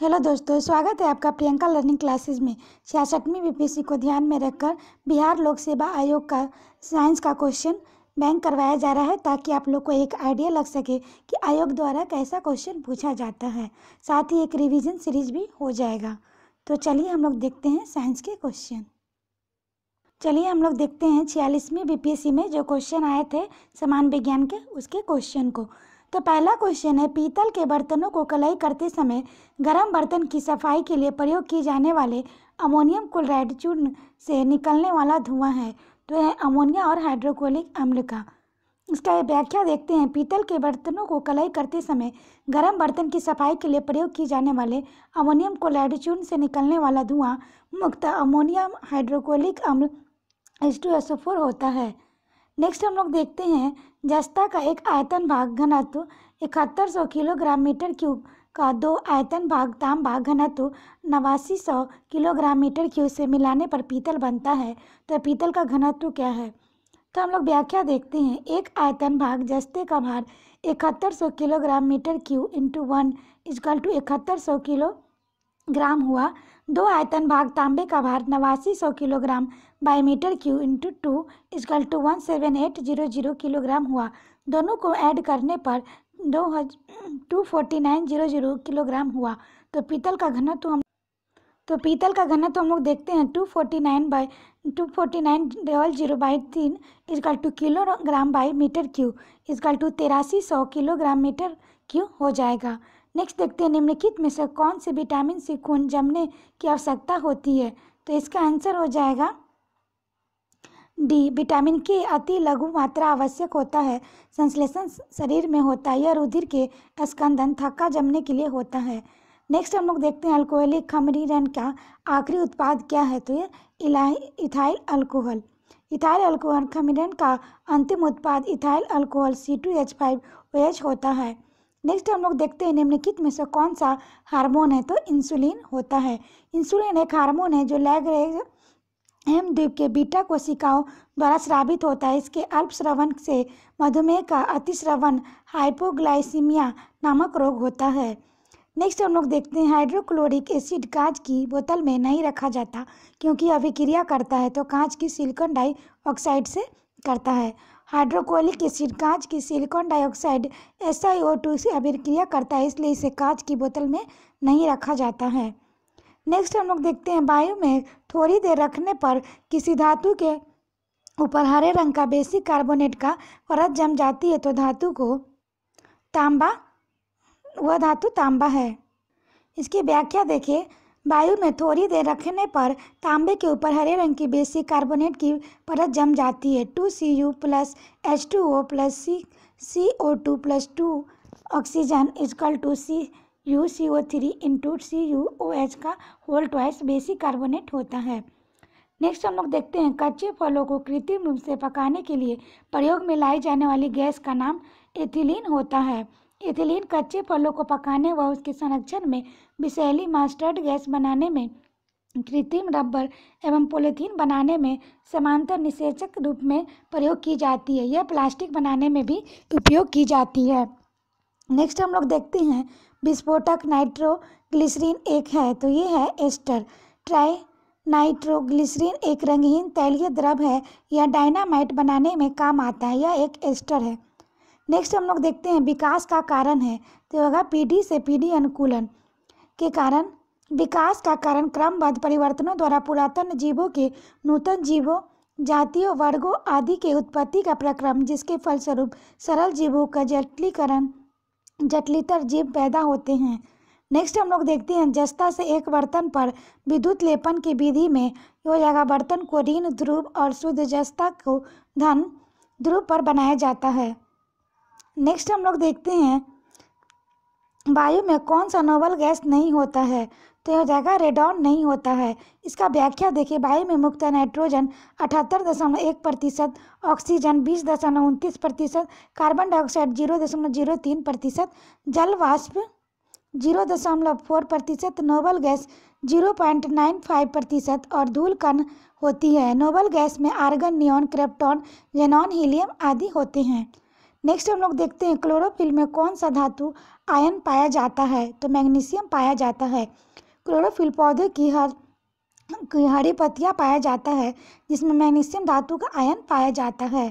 Hello दोस्तों स्वागत है आपका प्रियंका लर्निंग क्लासेस में छियासठवीं बीपीसी को ध्यान में रखकर बिहार लोक सेवा आयोग का साइंस का क्वेश्चन बैंक करवाया जा रहा है ताकि आप लोग को एक आइडिया लग सके कि आयोग द्वारा कैसा क्वेश्चन पूछा जाता है साथ ही एक रिवीजन सीरीज भी हो जाएगा तो चलिए हम लोग देखते हैं साइंस के क्वेश्चन चलिए हम लोग देखते हैं छियालीसवीं बी में जो क्वेश्चन आए थे समान विज्ञान के उसके क्वेश्चन को तो पहला क्वेश्चन है पीतल के बर्तनों को कलाई करते समय गर्म बर्तन की सफाई के लिए प्रयोग किए जाने वाले अमोनियम क्लोराइड चूर्ण से निकलने वाला धुआं है तो यह अमोनिया और हाइड्रोकोलिक अम्ल का इसका व्याख्या देखते हैं पीतल के बर्तनों को कलाई करते समय गर्म बर्तन की सफाई के लिए प्रयोग किए जाने वाले अमोनियम क्लोराइड चूर्ण से निकलने वाला धुआं मुक्त अमोनियम हाइड्रोकोलिक अम्ल एच होता है नेक्स्ट हम लोग देखते हैं जस्ता का एक आयतन भाग घनत्व इकहत्तर सौ किलोग्राम मीटर क्यूब का दो आयतन भाग ताम भाग घनत्व नवासी सौ किलोग्राम मीटर क्यूब से मिलाने पर पीतल बनता है तो पीतल का घनत्व क्या है तो हम लोग व्याख्या देखते हैं एक आयतन भाग जस्ते का भार इकहत्तर सौ kilogram metre cube into one equal to इकहत्तर सौ किलो ग्राम हुआ दो आयतन भाग तांबे का भार नवासी सौ kilogram by metre cube into two is equal to one seven eight zero zero kilogram हुआ दोनों को ऐड करने पर दो two forty nine zero zero kilogram हुआ तो पीतल का घनत्व हम तो पीतल का घनत्व हम लोग देखते हैं two forty nine by two forty nine double zero by तीन equal to kilogram by metre cube equal to तेरासी सौ किलोग्राम मीटर क्यू हो जाएगा नेक्स्ट देखते हैं निम्नलिखित में से कौन से विटामिन सी खून जमने की आवश्यकता होती है तो इसका आंसर हो जाएगा डी विटामिन के अति लघु मात्रा आवश्यक होता है संश्लेषण शरीर में होता है या रुधिर के स्कंदन थक्का जमने के लिए होता है नेक्स्ट हम लोग देखते हैं अल्कोहलिक खमरीरन का आखिरी उत्पाद क्या है तो ये इथाइल अल्कोहल इथाइल अल्कोहल खमीरन का अंतिम उत्पाद ethyl alcohol C two H five O H होता है नेक्स्ट हम लोग देखते हैं निम्नलिखित में से कौन सा हार्मोन है तो इंसुलिन होता है इंसुलिन एक हार्मोन है जो लैग एम द्वीप के बीटा कोशिकाओं द्वारा स्रावित होता है इसके अल्प श्रवण से मधुमेह का अतिश्रवण हाइपोग्लाइसीमिया नामक रोग होता है नेक्स्ट हम लोग देखते हैं हाइड्रोक्लोरिक एसिड कांच की बोतल में नहीं रखा जाता क्योंकि अभिक्रिया करता है तो कांच की सिलिकॉन डाइऑक्साइड से करता है हाइड्रोक्लोरिक एसिड कांच की सिलिकॉन डाइऑक्साइड एस से अभिक्रिया करता है इसलिए इसे कांच की बोतल में नहीं रखा जाता है नेक्स्ट हम लोग देखते हैं वायु में थोड़ी देर रखने पर किसी धातु के ऊपर हरे रंग का बेसिक कार्बोनेट का परत जम जाती है तो धातु को तांबा वह धातु तांबा है इसकी व्याख्या देखिए वायु में थोड़ी देर रखने पर तांबे के ऊपर हरे रंग की बेसी कार्बोनेट की परत जम जाती है two C U plus H two O plus C C O two plus two oxygen equal to C U C O three into C U O H का होल ट्वाइस बेसी कार्बोनेट होता है next हम लोग देखते हैं कच्चे फलों को कृत्रिम रूप से पकाने के लिए प्रयोग में लाई जाने वाली गैस का नाम एथिलीन होता है एथिलीन कच्चे फलों को पकाने व उसके संरक्षण में विशैली मास्टर्ड गैस बनाने में कृत्रिम रबर एवं पोलिथीन बनाने में समांतर निषेचक रूप में प्रयोग की जाती है यह प्लास्टिक बनाने में भी उपयोग की जाती है नेक्स्ट हम लोग देखते हैं विस्फोटक नाइट्रोग्लिसरीन एक है तो ये है एस्टर ट्राई नाइट्रोग्लिसरीन एक रंगहीन तैलीय द्रव है यह डायनामाइट बनाने में काम आता है यह एक एस्टर है नेक्स्ट हम लोग देखते हैं विकास का कारण है तो होगा पीढ़ी से पीढ़ी अनुकूलन के कारण विकास का कारण क्रमबद्ध परिवर्तनों द्वारा पुरातन जीवों के नूतन जीवों जातियों वर्गों आदि के उत्पत्ति का प्रक्रम जिसके फलस्वरूप सरल जीवों का जटिलीकरण जटिलतर जीव पैदा होते हैं नेक्स्ट हम लोग देखते हैं जस्ता से एक बर्तन पर विद्युत लेपन की विधि में यो जगह बर्तन को ऋण ध्रुव और शुद्ध जस्ता को धन ध्रुव पर बनाया जाता है नेक्स्ट हम लोग देखते हैं वायु में कौन सा नोबल गैस नहीं होता है तो यह जाएगा रेडॉन नहीं होता है इसका व्याख्या देखिए वायु में मुक्त नाइट्रोजन अठहत्तर दशमलव एक प्रतिशत ऑक्सीजन बीस दशमलव उनतीस प्रतिशत कार्बन डाइऑक्साइड जीरो दशमलव जीरो तीन प्रतिशत जल वाष्प जीरो दशमलव फोर प्रतिशत noble gas zero point nine five प्रतिशत और धूल कण होती है नोबल गैस में argon neon krypton xenon helium आदि होते हैं नेक्स्ट हम लोग देखते हैं क्लोरोफिल में कौन सा धातु आयन पाया जाता है तो मैग्नीशियम पाया जाता है क्लोरोफिल पौधे की हर की हरी पत्तियाँ पाया जाता है जिसमें मैग्नीशियम धातु का आयन पाया जाता है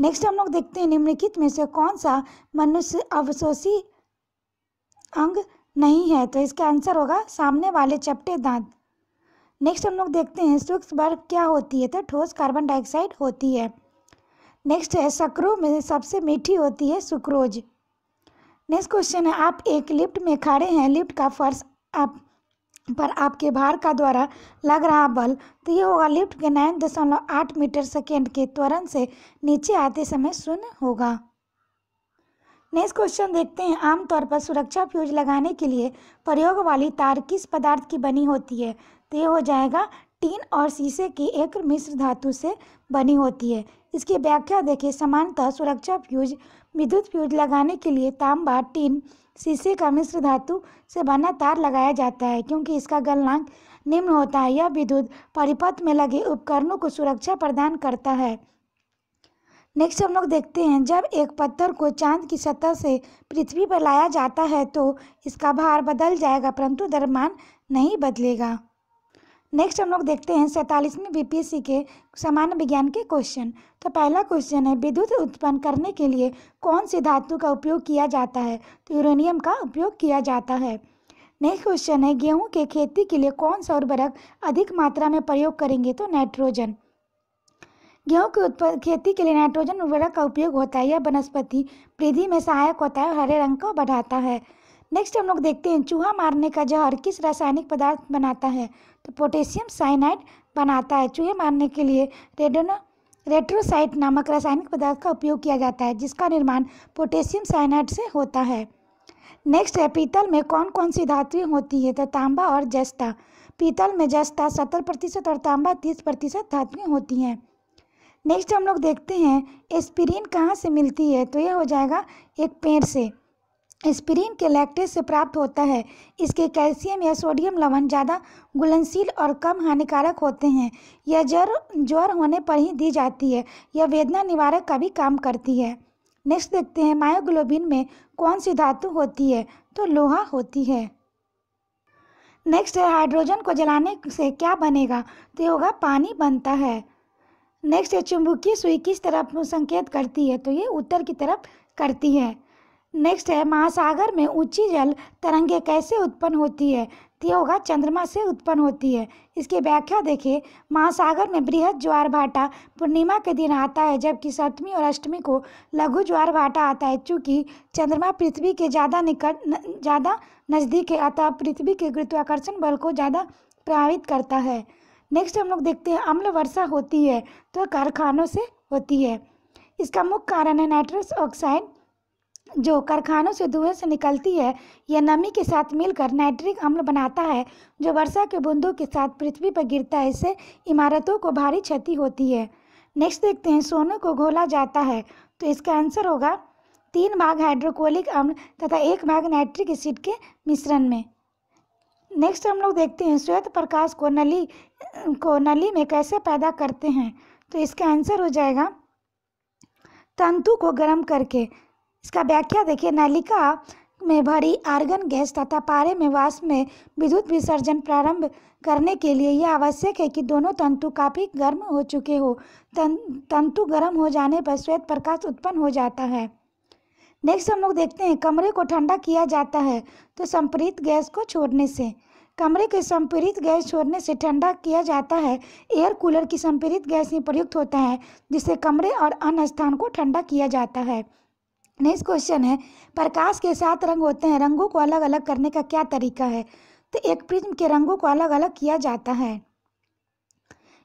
नेक्स्ट हम लोग देखते हैं निम्नलिखित में से कौन सा मनुष्य अवशोषी अंग नहीं है तो इसका आंसर होगा सामने वाले चपटे दांत नेक्स्ट हम लोग देखते हैं सूक्ष्म बर्फ क्या होती है तो ठोस कार्बन डाइऑक्साइड होती है नेक्स्ट है सक्रो में सबसे मीठी होती है सुक्रोज नेक्स्ट क्वेश्चन है आप एक लिफ्ट में खड़े हैं लिफ्ट का फर्श आप पर आपके भार का द्वारा लग रहा बल तो ये होगा लिफ्ट के नाइन दशमलव आठ मीटर सेकेंड के त्वरण से नीचे आते समय शून्य होगा नेक्स्ट क्वेश्चन देखते हैं आमतौर पर सुरक्षा फ्यूज लगाने के लिए प्रयोग वाली तार किस पदार्थ की बनी होती है तो ये हो जाएगा टीन और शीशे की एक मिश्र धातु से बनी होती है इसकी व्याख्या देखिए समानतः सुरक्षा फ्यूज विद्युत फ्यूज लगाने के लिए तांबा टीन शीशे का मिश्र धातु से बना तार लगाया जाता है क्योंकि इसका गलनांक निम्न होता है यह विद्युत परिपथ में लगे उपकरणों को सुरक्षा प्रदान करता है नेक्स्ट हम लोग देखते हैं जब एक पत्थर को चांद की सतह से पृथ्वी पर लाया जाता है तो इसका भार बदल जाएगा परंतु दरमान नहीं बदलेगा नेक्स्ट हम लोग देखते हैं सैंतालीसवीं बीपीएससी के सामान्य विज्ञान के क्वेश्चन तो पहला क्वेश्चन है विद्युत उत्पन्न करने के लिए कौन सी धातु का उपयोग किया जाता है तो यूरेनियम का उपयोग किया जाता है नेक्स्ट क्वेश्चन है गेहूं के खेती के लिए कौन सा उर्वरक अधिक मात्रा में प्रयोग करेंगे तो नाइट्रोजन गेहूँ की उत्पन्न खेती के लिए नाइट्रोजन उर्वरक का उपयोग होता है यह वनस्पति वृद्धि में सहायक होता है और हरे रंग को बढ़ाता है नेक्स्ट हम लोग देखते हैं चूहा मारने का जहर किस रासायनिक पदार्थ बनाता है तो पोटेशियम साइनाइड बनाता है चूहे मारने के लिए रेडोनो रेट्रोसाइट नामक रासायनिक पदार्थ का उपयोग किया जाता है जिसका निर्माण पोटेशियम साइनाइड से होता है नेक्स्ट है पीतल में कौन कौन सी धातुएं होती है तो तांबा और जस्ता पीतल में जस्ता सत्तर प्रतिशत और तांबा तीस प्रतिशत धातुएँ होती हैं नेक्स्ट हम लोग देखते हैं एस्पिरिन कहाँ से मिलती है तो यह हो जाएगा एक पेड़ से एस्पिरिन के लैक्टेज से प्राप्त होता है इसके कैल्शियम या सोडियम लवण ज़्यादा घुलनशील और कम हानिकारक होते हैं यह जर ज्वर होने पर ही दी जाती है यह वेदना निवारक का भी काम करती है नेक्स्ट देखते हैं मायोग्लोबिन में कौन सी धातु होती है तो लोहा होती है नेक्स्ट है हाइड्रोजन को जलाने से क्या बनेगा तो होगा पानी बनता है नेक्स्ट है चुंबकीय सुई किस तरफ संकेत करती है तो ये उत्तर की तरफ करती है नेक्स्ट है महासागर में ऊंची जल तरंगे कैसे उत्पन्न होती है तो यह होगा चंद्रमा से उत्पन्न होती है इसकी व्याख्या देखें महासागर में बृहद ज्वार भाटा पूर्णिमा के दिन आता है जबकि सप्तमी और अष्टमी को लघु ज्वार भाटा आता है चूँकि चंद्रमा पृथ्वी के ज़्यादा निकट ज़्यादा नज़दीक है अतः पृथ्वी के गुरुत्वाकर्षण बल को ज़्यादा प्रभावित करता है नेक्स्ट हम लोग देखते हैं अम्ल वर्षा होती है तो कारखानों से होती है इसका मुख्य कारण है नाइट्रस ऑक्साइड जो कारखानों से धुएं से निकलती है यह नमी के साथ मिलकर नाइट्रिक अम्ल बनाता है जो वर्षा के बूंदों के साथ पृथ्वी पर गिरता है इससे इमारतों को भारी क्षति होती है नेक्स्ट देखते हैं सोने को घोला जाता है तो इसका आंसर होगा तीन भाग हाइड्रोकोलिक अम्ल तथा एक भाग नाइट्रिक एसिड के मिश्रण में नेक्स्ट हम लोग देखते हैं श्वेत प्रकाश को नली को नली में कैसे पैदा करते हैं तो इसका आंसर हो जाएगा तंतु को गर्म करके इसका व्याख्या देखिए नलिका में भरी आर्गन गैस तथा पारे में वास में विद्युत विसर्जन प्रारंभ करने के लिए यह आवश्यक है कि दोनों तंतु काफ़ी गर्म हो चुके हो तं, तंतु गर्म हो जाने पर श्वेत प्रकाश उत्पन्न हो जाता है नेक्स्ट हम लोग देखते हैं कमरे को ठंडा किया जाता है तो संपरीत गैस को छोड़ने से कमरे के संपीड़ित गैस छोड़ने से ठंडा किया जाता है एयर कूलर की संपीड़ित गैस में प्रयुक्त होता है जिससे कमरे और अन्य स्थान को ठंडा किया जाता है नेक्स्ट क्वेश्चन है प्रकाश के सात रंग होते हैं रंगों को अलग अलग करने का क्या तरीका है तो एक प्रिज्म के रंगों को अलग अलग किया जाता है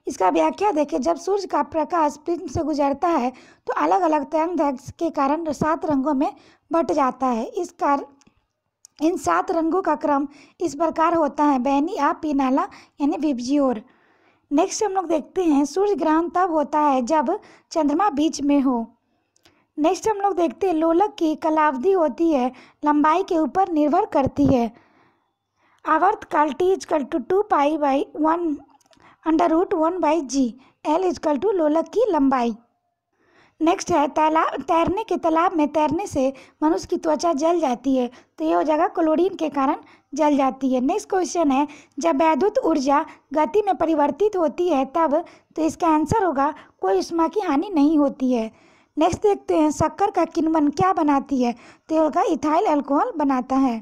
इसका व्याख्या देखें जब सूर्य का प्रकाश प्रिज्म से गुजरता है तो अलग अलग तरंग के कारण सात रंगों में बट जाता है इस कार इन सात रंगों का क्रम इस प्रकार होता है बैनी आ पीनाला यानी विबजियोर नेक्स्ट हम लोग देखते हैं सूर्य ग्रहण तब होता है जब चंद्रमा बीच में हो नेक्स्ट हम लोग देखते हैं लोलक की कलावधि होती है लंबाई के ऊपर निर्भर करती है आवर्तकाल T is equal to two pi by one under root one by G L equal to लोलक की लंबाई नेक्स्ट है तालाब तैरने के तालाब में तैरने से मनुष्य की त्वचा जल जाती है तो ये हो जाएगा क्लोरीन के कारण जल जाती है नेक्स्ट क्वेश्चन है जब वैद्युत ऊर्जा गति में परिवर्तित होती है तब तो इसका आंसर होगा कोई उष्मा की हानि नहीं होती है नेक्स्ट देखते हैं शक्कर का किण्वन क्या बनाती है तो का इथाइल अल्कोहल बनाता है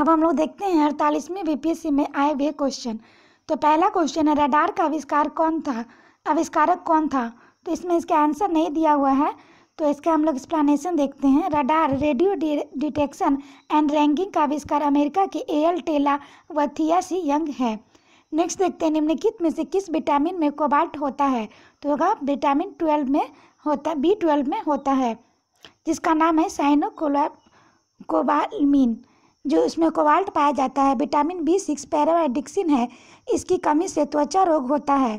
अब हम लोग देखते हैं अड़तालीसवीं बीपीएससी में आए हुए क्वेश्चन तो पहला क्वेश्चन है रडार का आविष्कार कौन था आविष्कारक कौन था तो इसमें इसका आंसर नहीं दिया हुआ है तो इसका हम लोग एक्सप्लानेशन देखते हैं radar radio detection and ranging का आविष्कार अमेरिका के ए एल टेला व थियासी यंग है नेक्स्ट देखते हैं निम्नलिखित में से किस विटामिन में कोबाल्ट होता है तो होगा विटामिन ट्वेल्व में होता बी ट्वेल्व में होता है जिसका नाम है साइनोकोला कोबालमीन जो इसमें कोबाल्ट पाया जाता है विटामिन बी सिक्स पैराडिक्सिन है इसकी कमी से त्वचा रोग होता है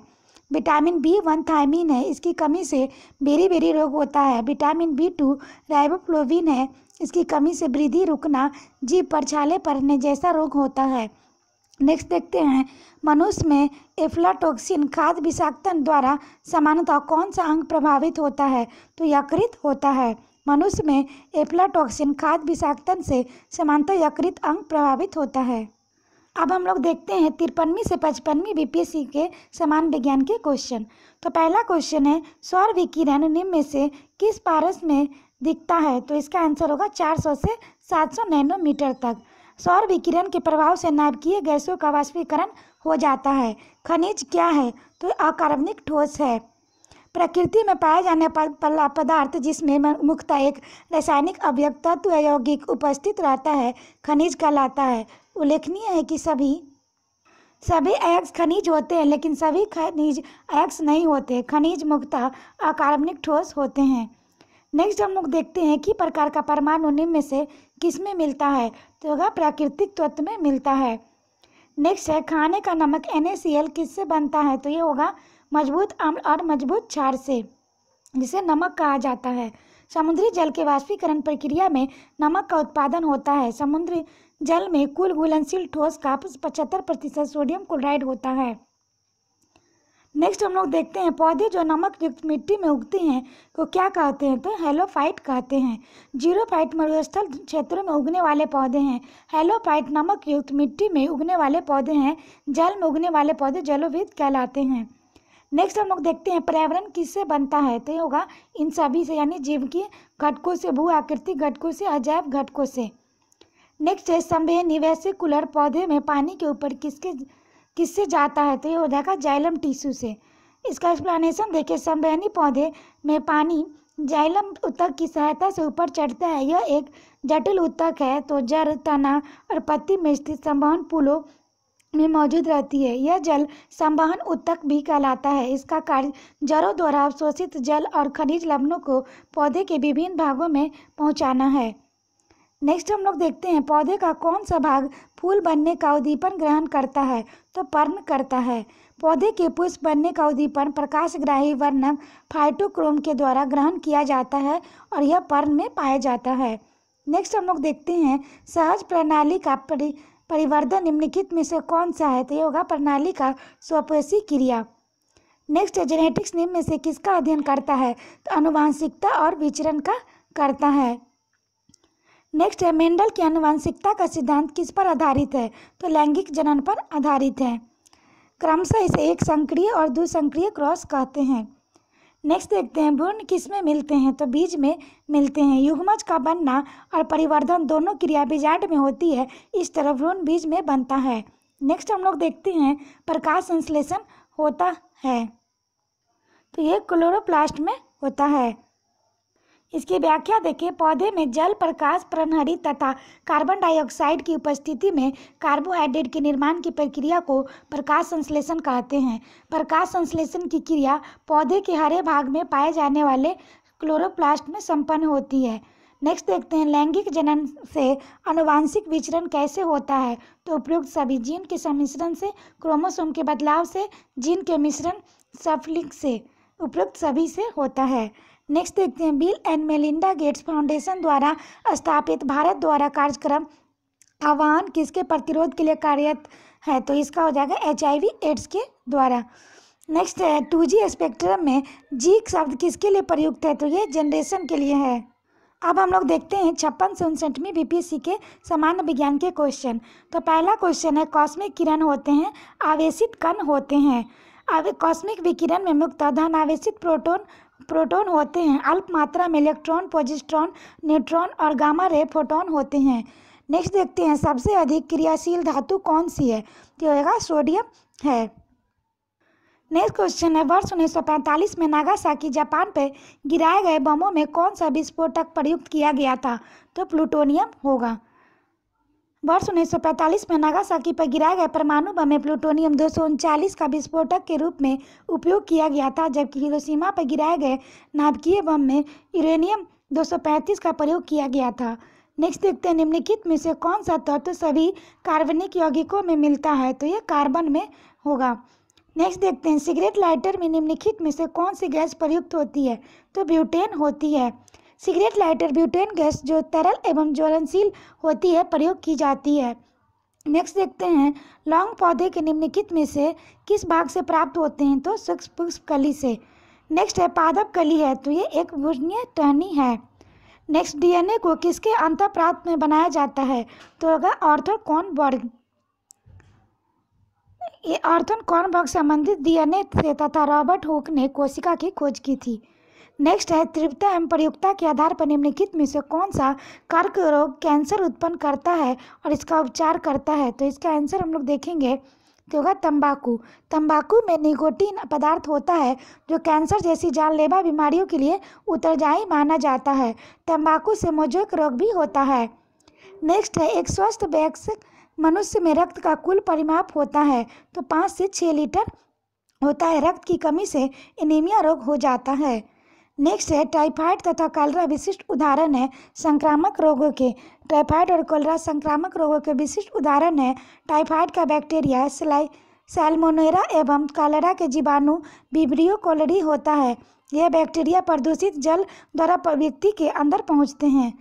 विटामिन बी वन थायमिन है इसकी कमी से बेरी बेरी रोग होता है विटामिन बी टू राइबोफ्लोविन है इसकी कमी से वृद्धि रुकना जीप पर छाले पड़ने जैसा रोग होता है नेक्स्ट देखते हैं मनुष्य में एफ्लाटोक्सिन खाद विषाक्तन द्वारा सामान्यतः कौन सा अंग प्रभावित होता है तो यकृत होता है मनुष्य में एफ्लाटोक्सिन खाद विषाक्तन से सामान्यतः यकृत अंग प्रभावित होता है अब हम लोग देखते हैं तिरपनवीं से पचपनवीं बीपीएससी के समान विज्ञान के क्वेश्चन तो पहला क्वेश्चन है सौर विकिरण निम्न में से किस पारस में दिखता है तो इसका आंसर होगा 400 से 700 नैनोमीटर तक सौर विकिरण के प्रभाव से नाभिकीय गैसों का वाष्पीकरण हो जाता है खनिज क्या है तो अकार्बनिक ठोस है प्रकृति में पाए जाने वाला पदार्थ जिसमें मुख्यतः एक रासायनिक अवयव तत्व तो यौगिक उपस्थित रहता है खनिज कहलाता है उल्लेखनीय है कि सभी सभी अयक्स खनिज होते हैं लेकिन सभी खनिज अयक्स नहीं होते खनिज मुख्यतः अकार्बनिक ठोस होते हैं नेक्स्ट हम लोग देखते हैं कि प्रकार का परमाणु निम्न में से किस में मिलता है तो होगा प्राकृतिक तत्व में मिलता है नेक्स्ट है खाने का नमक एन किससे बनता है तो ये होगा मजबूत अम्ल और मजबूत क्षार से जिसे नमक कहा जाता है समुद्री जल के वाष्पीकरण प्रक्रिया में नमक का उत्पादन होता है समुद्री जल में कुल घुलनशील ठोस का पचहत्तर प्रतिशत सोडियम क्लोराइड होता है नेक्स्ट हम लोग देखते हैं पौधे जो नमक युक्त मिट्टी में उगते हैं को क्या कहते हैं तो हेलोफाइट कहते हैं फाइट मरुस्थल क्षेत्रों में उगने वाले पौधे हैं हेलोफाइट नमक युक्त मिट्टी में उगने वाले पौधे हैं जल में उगने वाले पौधे जलोविद कहलाते हैं नेक्स्ट हम लोग देखते हैं पर्यावरण किससे बनता है तो ये होगा इन सभी से यानी जीव की घटकों से भू आकृति घटकों से अजैव घटकों से नेक्स्ट है निवेश कुलर पौधे में पानी के ऊपर किसके किससे जाता है तो ये हो जाएगा जाइलम टिश्यू से इसका एक्सप्लानेशन देखिए संवहनी पौधे में पानी जाइलम उत्तक की सहायता से ऊपर चढ़ता है यह एक जटिल उत्तक है तो जड़ तना और पत्ती में स्थित संवहन पुलों में मौजूद रहती है यह जल संवहन उत्तक भी कहलाता है इसका कार्य जड़ों द्वारा अवशोषित जल और खनिज लवणों को पौधे के विभिन्न भागों में पहुँचाना है नेक्स्ट हम लोग देखते हैं पौधे का कौन सा भाग फूल बनने का उद्दीपन ग्रहण करता है तो पर्ण करता है पौधे के पुष्प बनने का उद्दीपन प्रकाशग्राही वर्णक फाइटोक्रोम के द्वारा ग्रहण किया जाता है और यह पर्ण में पाया जाता है नेक्स्ट हम लोग देखते हैं सहज प्रणाली का परि परिवर्धन निम्नलिखित में से कौन सा है तो ये होगा प्रणाली का स्वपेशी क्रिया नेक्स्ट जेनेटिक्स निम्न में से किसका अध्ययन करता है तो अनुवांशिकता और विचरण का करता है नेक्स्ट है मेंडल की अनुवांशिकता का सिद्धांत किस पर आधारित है तो लैंगिक जनन पर आधारित है क्रमशः इसे एक संक्रिय और दुसंक्रिय क्रॉस कहते हैं नेक्स्ट देखते हैं भ्रूण किसमें मिलते हैं तो बीज में मिलते हैं युग्मज का बनना और परिवर्धन दोनों क्रिया बीजांड में होती है इस तरह भ्रूण बीज में बनता है नेक्स्ट हम लोग देखते हैं प्रकाश संश्लेषण होता है तो ये क्लोरोप्लास्ट में होता है इसकी व्याख्या देखें पौधे में जल प्रकाश प्रणहरी तथा कार्बन डाइऑक्साइड की उपस्थिति में कार्बोहाइड्रेट के निर्माण की प्रक्रिया को प्रकाश संश्लेषण कहते हैं प्रकाश संश्लेषण की क्रिया पौधे के हरे भाग में पाए जाने वाले क्लोरोप्लास्ट में संपन्न होती है नेक्स्ट देखते हैं लैंगिक जनन से अनुवांशिक विचरण कैसे होता है तो उपयुक्त सभी जीन के सम्मिश्रण से क्रोमोसोम के बदलाव से जीन के मिश्रण सफलिक से उपयुक्त सभी से होता है नेक्स्ट देखते हैं Bill and Melinda Gates Foundation द्वारा स्थापित भारत द्वारा कार्यक्रम आह्वान किसके प्रतिरोध के लिए कार्यरत है तो इसका हो जाएगा एच एड्स के द्वारा नेक्स्ट है टू जी स्पेक्ट्रम में जी शब्द किसके लिए प्रयुक्त है तो ये जनरेशन के लिए है अब हम लोग देखते हैं छप्पन से उनसठवीं बीपीएससी के सामान्य विज्ञान के क्वेश्चन तो पहला क्वेश्चन है कॉस्मिक किरण होते हैं आवेशित कण होते हैं अब कॉस्मिक विकिरण में मुक्त धन आवेशित प्रोटोन प्रोटॉन होते हैं अल्प मात्रा में इलेक्ट्रॉन पोजिस्ट्रॉन न्यूट्रॉन और गामा रे फोटोन होते हैं नेक्स्ट देखते हैं सबसे अधिक क्रियाशील धातु कौन सी है जो होगा सोडियम है नेक्स्ट क्वेश्चन है वर्ष पैंतालीस में नागासाकी जापान पर गिराए गए बमों में कौन सा विस्फोटक प्रयुक्त किया गया था तो प्लूटोनियम होगा वर्ष 1945 में नागासाकी पर गिराए गए परमाणु बम में प्लूटोनियम दो का विस्फोटक के रूप में उपयोग किया गया था जबकि हिरोशिमा पर गिराए गए नाभिकीय बम में यूरेनियम 235 का प्रयोग किया गया था नेक्स्ट देखते हैं निम्नलिखित में से कौन सा तत्व तो सभी कार्बनिक यौगिकों में मिलता है तो ये कार्बन में होगा नेक्स्ट देखते हैं सिगरेट लाइटर में निम्नलिखित में से कौन सी गैस प्रयुक्त होती है तो ब्यूटेन होती है सिगरेट लाइटर ब्यूटेन गैस जो तरल एवं ज्वलनशील होती है प्रयोग की जाती है नेक्स्ट देखते हैं लौंग पौधे के निम्नलिखित में से किस भाग से प्राप्त होते हैं तो सूक्ष्म पुष्प कली से नेक्स्ट है पादप कली है तो ये एक वर्णीय टहनी है नेक्स्ट डीएनए को किसके अंत प्राप्त में बनाया जाता है तो होगा ऑर्थन कॉन वर्ग ये ऑर्थन कॉर्नबर्ग संबंधित डीएनए से तथा रॉबर्ट हुक ने कोशिका की खोज की थी नेक्स्ट है तीव्रता एवं प्रयुक्ता के आधार पर निम्नलिखित में से कौन सा कर्क रोग कैंसर उत्पन्न करता है और इसका उपचार करता है तो इसका आंसर हम लोग देखेंगे तो होगा तंबाकू तंबाकू में निकोटीन पदार्थ होता है जो कैंसर जैसी जानलेवा बीमारियों के लिए उत्तरदायी माना जाता है तंबाकू से मोजोक रोग भी होता है नेक्स्ट है एक स्वस्थ वयस्क मनुष्य में रक्त का कुल परिमाप होता है तो पाँच से छः लीटर होता है रक्त की कमी से एनीमिया रोग हो जाता है नेक्स्ट है टाइफाइड तथा कॉलरा विशिष्ट उदाहरण है संक्रामक रोगों के टाइफाइड और कॉलरा संक्रामक रोगों के विशिष्ट उदाहरण है टाइफाइड का बैक्टीरिया सिलाई सैल्मोनेरा एवं कॉलरा के जीवाणु बिब्रियो कोलरी होता है यह बैक्टीरिया प्रदूषित जल द्वारा व्यक्ति के अंदर पहुँचते हैं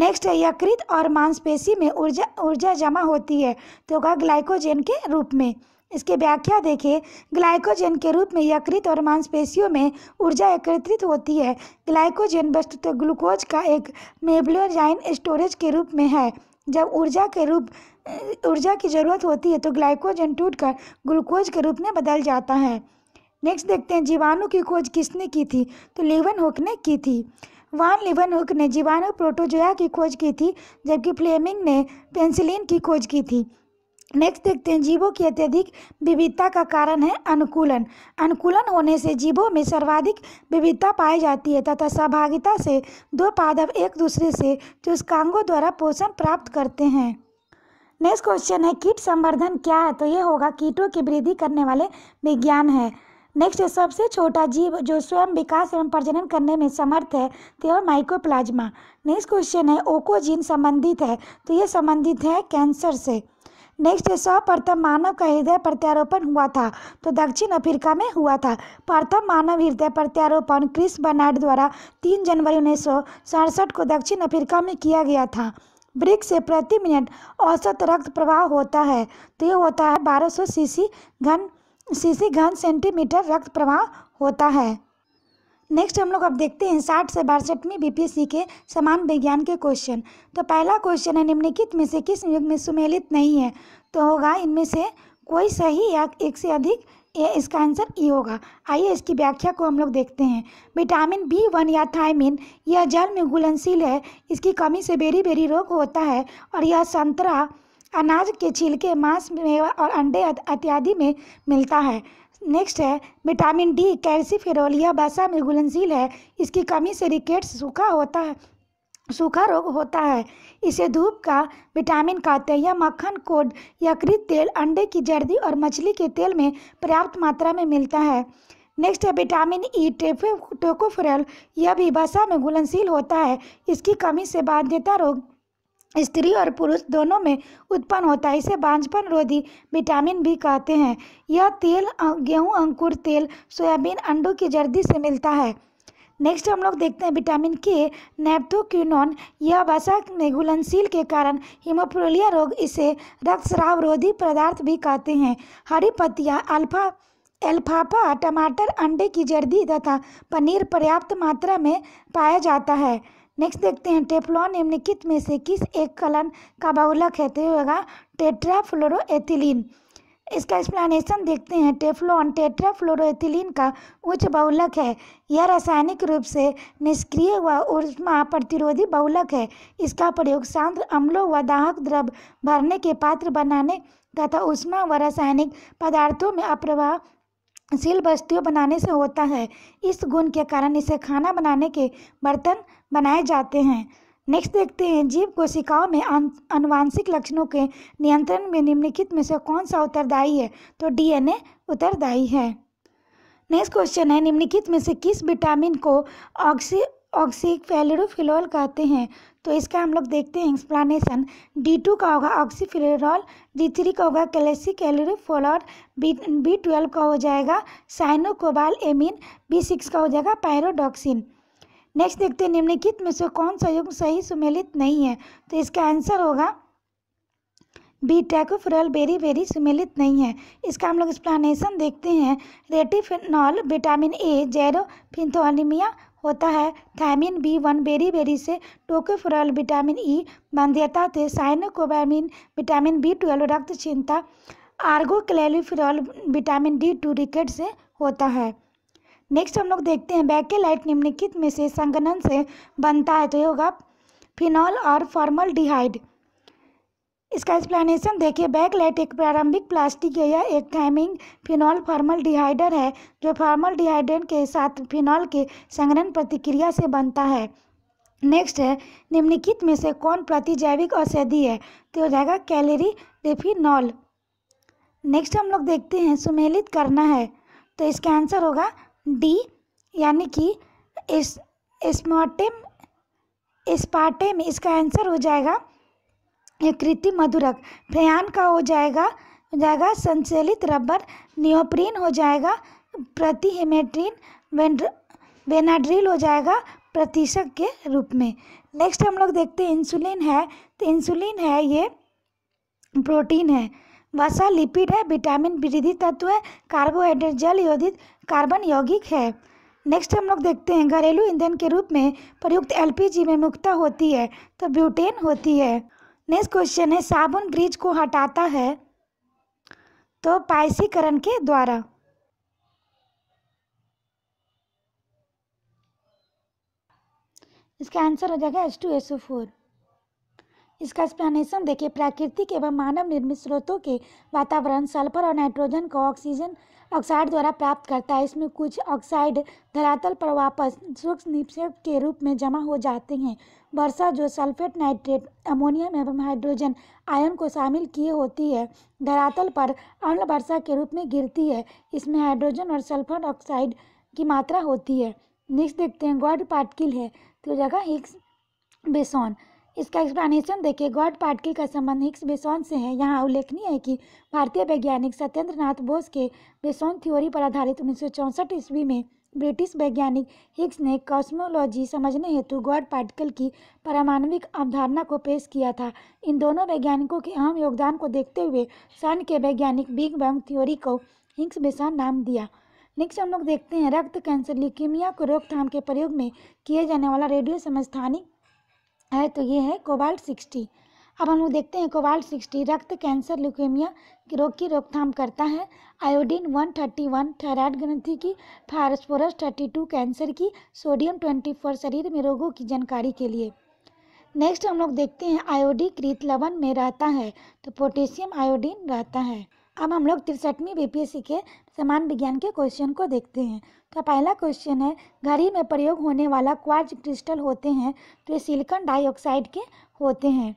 नेक्स्ट है यकृत और मांसपेशी में ऊर्जा ऊर्जा जमा होती है तो ग्लाइकोजन के रूप में इसकी व्याख्या देखें ग्लाइकोजन के रूप में यकृत और मांसपेशियों में ऊर्जा एकत्रित होती है ग्लाइकोजन वस्तुतः ग्लूकोज का एक मेब्लोजाइन स्टोरेज के रूप में है जब ऊर्जा के रूप ऊर्जा की ज़रूरत होती है तो ग्लाइकोजन टूटकर ग्लूकोज के रूप में बदल जाता है नेक्स्ट देखते हैं जीवाणु की खोज किसने की थी तो लेवन हुक ने की थी वान लिवन हुक ने जीवाणु प्रोटोजोया की खोज की थी जबकि फ्लेमिंग ने पेंसिलिन की खोज की थी नेक्स्ट देखते हैं जीवों की अत्यधिक विविधता का कारण है अनुकूलन अनुकूलन होने से जीवों में सर्वाधिक विविधता पाई जाती है तथा सहभागिता से दो पादप एक दूसरे से चुस्कांगों द्वारा पोषण प्राप्त करते हैं नेक्स्ट क्वेश्चन है कीट संवर्धन क्या है तो ये होगा कीटों की वृद्धि करने वाले विज्ञान है नेक्स्ट है सबसे छोटा जीव जो स्वयं विकास एवं प्रजनन करने में समर्थ है तो यह माइक्रोप्लाज्मा नेक्स्ट क्वेश्चन है ओकोजीन संबंधित है तो ये संबंधित है कैंसर से नेक्स्ट सौ प्रथम मानव का हृदय प्रत्यारोपण हुआ था तो दक्षिण अफ्रीका में हुआ था प्रथम मानव हृदय प्रत्यारोपण क्रिस बर्नार्ड द्वारा तीन जनवरी उन्नीस को दक्षिण अफ्रीका में किया गया था ब्रिक से प्रति मिनट औसत रक्त प्रवाह होता है तो ये होता है 1200 सीसी घन सीसी घन सेंटीमीटर रक्त प्रवाह होता है नेक्स्ट हम लोग अब देखते हैं साठ से बासठवीं बीपीएससी के समान विज्ञान के क्वेश्चन तो पहला क्वेश्चन है निम्नलिखित में से किस युग में सुमेलित नहीं है तो होगा इनमें से कोई सही या एक से अधिक ये इसका आंसर ई e होगा आइए इसकी व्याख्या को हम लोग देखते हैं विटामिन बी वन या थायमिन यह जल में घुलनशील है इसकी कमी से बेरी बेरी रोग होता है और यह संतरा अनाज के छिलके मांस में और अंडे इत्यादि में मिलता है नेक्स्ट है विटामिन डी कैल्सीफेरॉल यह बसा में घुलनशील है इसकी कमी से रिकेट्स सूखा होता है सूखा रोग होता है इसे धूप का विटामिन कहते हैं या मक्खन कोड यकृत तेल अंडे की जर्दी और मछली के तेल में पर्याप्त मात्रा में मिलता है नेक्स्ट है विटामिन ई टेफे टोकोफेरल यह भी बसा में घुलनशील होता है इसकी कमी से बाध्यता रोग स्त्री और पुरुष दोनों में उत्पन्न होता है इसे बांझपन रोधी विटामिन भी कहते हैं यह तेल गेहूं अंकुर तेल सोयाबीन अंडों की जर्दी से मिलता है नेक्स्ट हम लोग देखते हैं विटामिन के नेप्थोक्यूनोन यह वसा में घुलनशील के कारण हीमोप्रोलिया रोग इसे रक्तस्राव रोधी पदार्थ भी कहते हैं हरी पत्तियाँ अल्फा एल्फाफा टमाटर अंडे की जर्दी तथा पनीर पर्याप्त मात्रा में पाया जाता है नेक्स्ट देखते हैं टेफ्लॉन निम्नलिखित में से किस एक कलन का बहुलक है तो होगा टेट्राफ्लोरोएथिलीन इसका एक्सप्लानेशन देखते हैं टेफ्लॉन टेट्राफ्लोरोएथिलीन का उच्च बहुलक है यह रासायनिक रूप से निष्क्रिय व ऊष्मा प्रतिरोधी बहुलक है इसका प्रयोग शांत अम्लों व दाहक द्रव भरने के पात्र बनाने तथा ऊष्मा व रासायनिक पदार्थों में अप्रवाह शील वस्तुओं बनाने से होता है इस गुण के कारण इसे खाना बनाने के बर्तन बनाए जाते हैं नेक्स्ट देखते हैं जीव कोशिकाओं में अनुवांशिक लक्षणों के नियंत्रण में निम्नलिखित में से कौन सा उत्तरदायी है तो डीएनए उत्तरदायी है नेक्स्ट क्वेश्चन है निम्नलिखित में से किस विटामिन को ऑक्सी ऑक्सीफेलिडोफिलोल कहते हैं तो इसका हम लोग देखते हैं एक्सप्लानेशन डी टू का होगा ऑक्सीफिलेरॉल डी थ्री का होगा कैलेसी कैलोरीफोल और बी बी ट्वेल्व का हो जाएगा साइनोकोबाल एमिन बी सिक्स का हो जाएगा पायरोडॉक्सिन नेक्स्ट देखते हैं निम्नलिखित में से कौन सा युग्म सही सुमेलित नहीं है तो इसका आंसर होगा बी टैकोफ्रल बेरी बेरी सुमेलित नहीं है इसका हम लोग एक्सप्लानेशन देखते हैं रेटिफिनॉल विटामिन ए जेरोफिनथोनिमिया होता है thiamine B one beriberi से टोकोफ्रल विटामिन ई बंध्यता थे साइनोकोबामिन विटामिन बी ट्वेल्व रक्त चिंता ergocalciferol vitamin D two rickets से होता है नेक्स्ट हम लोग देखते हैं बैकेलाइट निम्नलिखित में से संगनन से बनता है तो ये होगा फिनॉल और फॉर्मल डिहाइड इसका एक्सप्लेनेशन देखिए बैकलाइट एक प्रारंभिक प्लास्टिक है या एक कैमिंग फिनॉल फॉर्मल डिहाइडर है जो फॉर्मल डिहाइड्रेट के साथ फिनॉल के संगनन प्रतिक्रिया से बनता है नेक्स्ट है निम्नलिखित में से कौन प्रतिजैविक औषधि है तो हो जाएगा कैलोरी रेफिनॉल नेक्स्ट हम लोग देखते हैं सुमेलित करना है तो इसका आंसर होगा डी यानी कि इस स्मॉटेम स्पाटे में इसका आंसर हो जाएगा कृति मधुरक फ्यान का हो जाएगा जाएगा संचलित रबर नियोप्रीन हो जाएगा प्रति हेमेट्रीन हो जाएगा प्रतिशत के रूप में नेक्स्ट हम लोग देखते हैं इंसुलिन है तो इंसुलिन है ये प्रोटीन है वसा लिपिड है विटामिन वृद्धि तत्व है कार्बोहाइड्रेट जल योधित कार्बन यौगिक है नेक्स्ट हम लोग देखते हैं घरेलू ईंधन के रूप में प्रयुक्त एलपीजी में मुक्ता होती है तो ब्यूटेन होती है नेक्स्ट क्वेश्चन है साबुन ग्रीज को हटाता है तो पायसीकरण के द्वारा इसका आंसर हो जाएगा एच टू एस फोर इसका एक्सप्लेनेशन देखिए प्राकृतिक एवं मानव निर्मित स्रोतों के वातावरण सल्फर और नाइट्रोजन को ऑक्सीजन ऑक्साइड द्वारा प्राप्त करता है इसमें कुछ ऑक्साइड धरातल पर वापस सूक्ष्म निक्षेप के रूप में जमा हो जाते हैं वर्षा जो सल्फेट नाइट्रेट अमोनियम एवं हाइड्रोजन आयन को शामिल किए होती है धरातल पर अम्ल वर्षा के रूप में गिरती है इसमें हाइड्रोजन और सल्फर ऑक्साइड की मात्रा होती है नेक्स्ट देखते हैं गॉड पार्टिकल है तो जगह हिक्स बेसॉन इसका एक्सप्लेनेशन देखिए गॉड पार्टिकल का संबंध हिक्स बेसोन से है यहाँ उल्लेखनीय है कि भारतीय वैज्ञानिक सत्येंद्र नाथ बोस के बेसोन थ्योरी पर आधारित उन्नीस सौ ईस्वी में ब्रिटिश वैज्ञानिक हिक्स ने कॉस्मोलॉजी समझने हेतु गॉड पार्टिकल की परमाणविक अवधारणा को पेश किया था इन दोनों वैज्ञानिकों के अहम योगदान को देखते हुए सन के वैज्ञानिक बिग बैंग थ्योरी को हिक्स बेसन नाम दिया नेक्स्ट हम लोग देखते हैं रक्त कैंसर लिकेमिया को रोकथाम के प्रयोग में किए जाने वाला रेडियो समस्थानिक है तो ये है कोबाल्ट सिक्सटी अब हम लोग देखते हैं कोबाल्ट सिक्सटी रक्त कैंसर ल्यूकेमिया रोग की रोकथाम करता है iodine one thirty one thyroid ग्रंथि की फारस्फोरस थर्टी टू कैंसर की सोडियम ट्वेंटी फोर शरीर में रोगों की जानकारी के लिए नेक्स्ट हम लोग देखते हैं आयोडीकृत लवण में रहता है तो पोटेशियम आयोडीन रहता है अब हम लोग तिरसठवीं बीपीएससी के समान विज्ञान के क्वेश्चन को देखते हैं तो पहला क्वेश्चन है घड़ी में प्रयोग होने वाला क्वार्ज क्रिस्टल होते हैं तो ये सिलिकॉन डाइऑक्साइड के होते हैं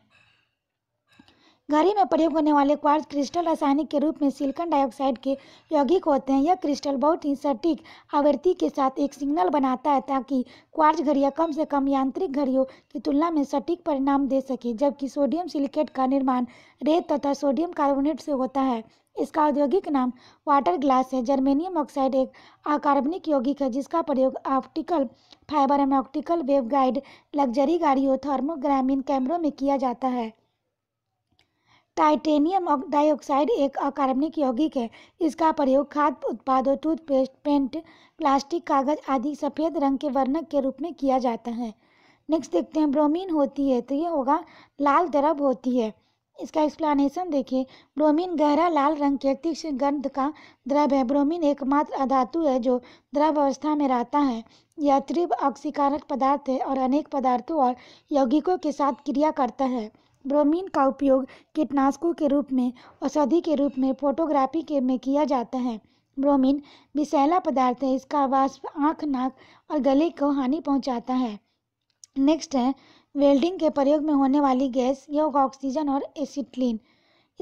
घड़ी में प्रयोग होने वाले क्वार्ज क्रिस्टल रासायनिक के रूप में सिलिकॉन डाइऑक्साइड के यौगिक होते हैं यह क्रिस्टल बहुत ही सटीक आवृत्ति के साथ एक सिग्नल बनाता है ताकि क्वार्ज घड़ियाँ कम से कम यांत्रिक घड़ियों की तुलना में सटीक परिणाम दे सके जबकि सोडियम सिलिकेट का निर्माण रेत तथा सोडियम कार्बोनेट से होता है इसका औद्योगिक नाम वाटर ग्लास है जर्मेनियम ऑक्साइड एक अकार्बनिक यौगिक है जिसका प्रयोग ऑप्टिकल फाइबर एवं ऑप्टिकल वेव गाइड लग्जरी गाड़ियों थर्मोग्रामीन कैमरों में किया जाता है टाइटेनियम डाइऑक्साइड एक अकार्बनिक यौगिक है इसका प्रयोग खाद्य उत्पादों टूथपेस्ट पेंट प्लास्टिक कागज आदि सफ़ेद रंग के वर्णक के रूप में किया जाता है नेक्स्ट देखते हैं ब्रोमीन होती है तो ये होगा लाल द्रव होती है इसका एक्सप्लानेशन देखिए ब्रोमीन गहरा लाल रंग के तीक्ष गंध का द्रव है ब्रोमीन एकमात्र अधातु है जो द्रव अवस्था में रहता है यह त्रिव ऑक्सीकारक पदार्थ है और अनेक पदार्थों और यौगिकों के साथ क्रिया करता है ब्रोमीन का उपयोग कीटनाशकों के रूप में औषधि के रूप में फोटोग्राफी के में किया जाता है ब्रोमीन विषैला पदार्थ है इसका वाष्प आँख नाक और गले को हानि पहुँचाता है नेक्स्ट है वेल्डिंग के प्रयोग में होने वाली गैस यह होगा ऑक्सीजन और एसिटलिन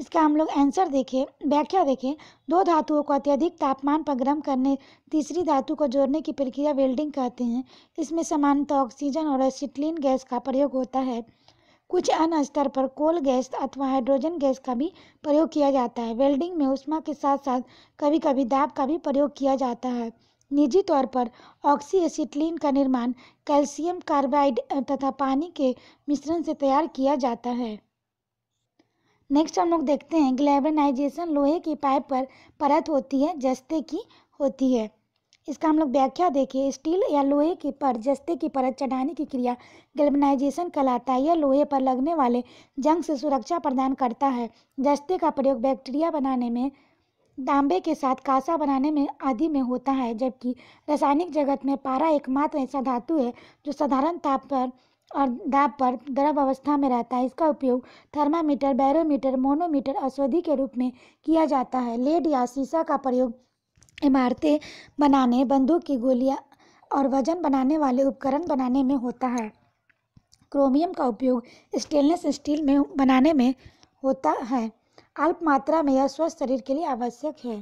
इसका हम लोग आंसर देखें व्याख्या देखें दो धातुओं को अत्यधिक तापमान पर गर्म करने तीसरी धातु को जोड़ने की प्रक्रिया वेल्डिंग कहते हैं इसमें सामान्यतः ऑक्सीजन और एसिटलिन गैस का प्रयोग होता है कुछ अन्य स्तर पर कोल गैस अथवा हाइड्रोजन गैस का भी प्रयोग किया जाता है वेल्डिंग में उष्मा के साथ साथ कभी कभी दाब का भी प्रयोग किया जाता है निजी तौर पर ऑक्सीएसिटलिन का निर्माण कैल्शियम कार्बाइड तथा पानी के मिश्रण से तैयार किया जाता है नेक्स्ट हम लोग देखते हैं ग्लेबनाइजेशन लोहे की पाइप पर परत होती है जस्ते की होती है इसका हम लोग व्याख्या देखें स्टील या लोहे की पर जस्ते की परत चढ़ाने की क्रिया ग्लेबनाइजेशन कहलाता है यह लोहे पर लगने वाले जंग से सुरक्षा प्रदान करता है जस्ते का प्रयोग बैक्टीरिया बनाने में तांबे के साथ कासा बनाने में आदि में होता है जबकि रासायनिक जगत में पारा एकमात्र ऐसा धातु है जो साधारण ताप पर और दाब पर द्रव अवस्था में रहता है इसका उपयोग थर्मामीटर बैरोमीटर मोनोमीटर औषधि के रूप में किया जाता है लेड या शीशा का प्रयोग इमारतें बनाने बंदूक की गोलियां और वजन बनाने वाले उपकरण बनाने में होता है क्रोमियम का उपयोग स्टेनलेस स्टील में बनाने में होता है अल्प मात्रा में यह स्वस्थ शरीर के लिए आवश्यक है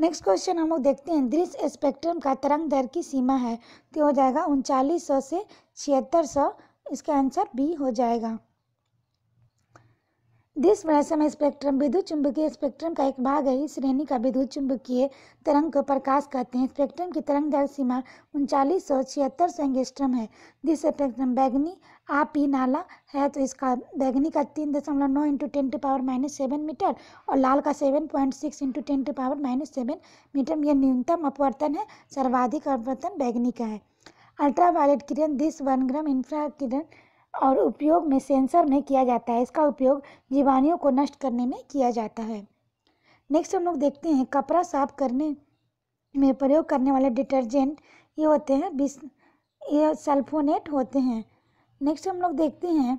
नेक्स्ट क्वेश्चन हम लोग देखते हैं दृश्य स्पेक्ट्रम का तरंग दर की सीमा है तो हो जाएगा उनचालीस सौ से छिहत्तर सौ इसका आंसर बी हो जाएगा दिस रहस्यमय स्पेक्ट्रम विद्युत चुंबकीय स्पेक्ट्रम का एक भाग है इस श्रेणी का विद्युत चुंबकीय तरंग को प्रकाश कहते हैं स्पेक्ट्रम की तरंग दर सीमा उनचालीस सौ छिहत्तर सौ एंगेस्ट्रम है दिस स्पेक्ट्रम बैगनी आ पी नाला है तो इसका बैगनी का तीन दशमलव नौ into ten to power minus seven metre और लाल का seven point six into ten to power minus seven metre यह न्यूनतम अपवर्तन है सर्वाधिक अपवर्तन बैगनी का है अल्ट्रा वायलेट किरण दिस वन ग्राम इंफ्रा किरण और उपयोग में सेंसर में किया जाता है इसका उपयोग जीवाणियों को नष्ट करने में किया जाता है नेक्स्ट हम लोग देखते हैं कपड़ा साफ करने में प्रयोग करने वाले डिटर्जेंट ये होते हैं बिस ये सल्फोनेट होते हैं नेक्स्ट हम लोग देखते हैं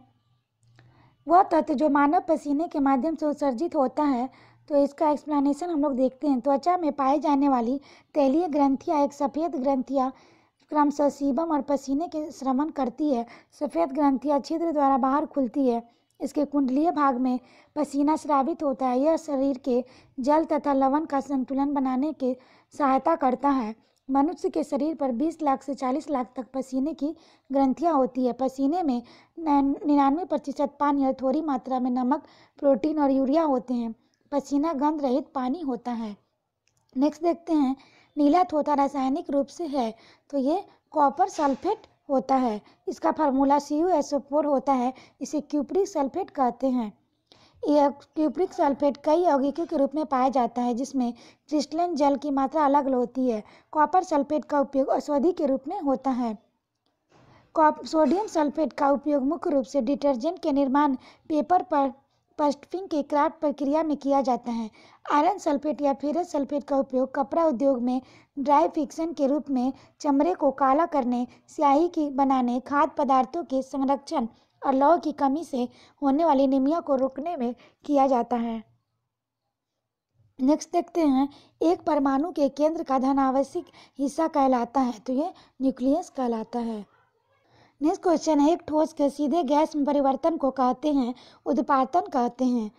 वह तत्व जो मानव पसीने के माध्यम से उत्सर्जित होता है तो इसका एक्सप्लेनेशन हम लोग देखते हैं त्वचा में पाए जाने वाली तैलीय ग्रंथियाँ एक सफ़ेद ग्रंथियाँ क्रम से सीबम और पसीने के श्रवण करती है सफ़ेद ग्रंथियाँ छिद्र द्वारा बाहर खुलती है इसके कुंडलीय भाग में पसीना श्रावित होता है यह शरीर के जल तथा लवण का संतुलन बनाने के सहायता करता है मनुष्य के शरीर पर 20 लाख से 40 लाख तक पसीने की ग्रंथियां होती है पसीने में निन्यानवे प्रतिशत पानी और थोड़ी मात्रा में नमक प्रोटीन और यूरिया होते हैं पसीना गंध रहित पानी होता है नेक्स्ट देखते हैं नीला तोता रासायनिक रूप से है तो ये कॉपर सल्फेट होता है इसका formula C U S O four होता है इसे क्यूप्रिक सल्फेट कहते हैं यह क्यूप्रिक सल्फेट कई यौगिकों के रूप में पाया जाता है जिसमें क्रिस्टलन जल की मात्रा अलग होती है कॉपर सल्फेट का उपयोग औषधि के रूप में होता है सोडियम सल्फेट का उपयोग मुख्य रूप से डिटर्जेंट के निर्माण पेपर पर पस्टफिंग के क्राफ्ट प्रक्रिया में किया जाता है आयरन सल्फेट या फेरस सल्फेट का उपयोग कपड़ा उद्योग में ड्राई फिक्सन के रूप में चमड़े को काला करने स्याही की बनाने खाद्य पदार्थों के संरक्षण और लौ की कमी से होने वाली निमिया को रोकने में किया जाता है नेक्स्ट देखते हैं एक परमाणु के केंद्र का धनावश्यक हिस्सा कहलाता है तो ये न्यूक्लियस कहलाता है नेक्स्ट क्वेश्चन है एक ठोस के सीधे गैस में परिवर्तन को कहते हैं उत्पादन कहते हैं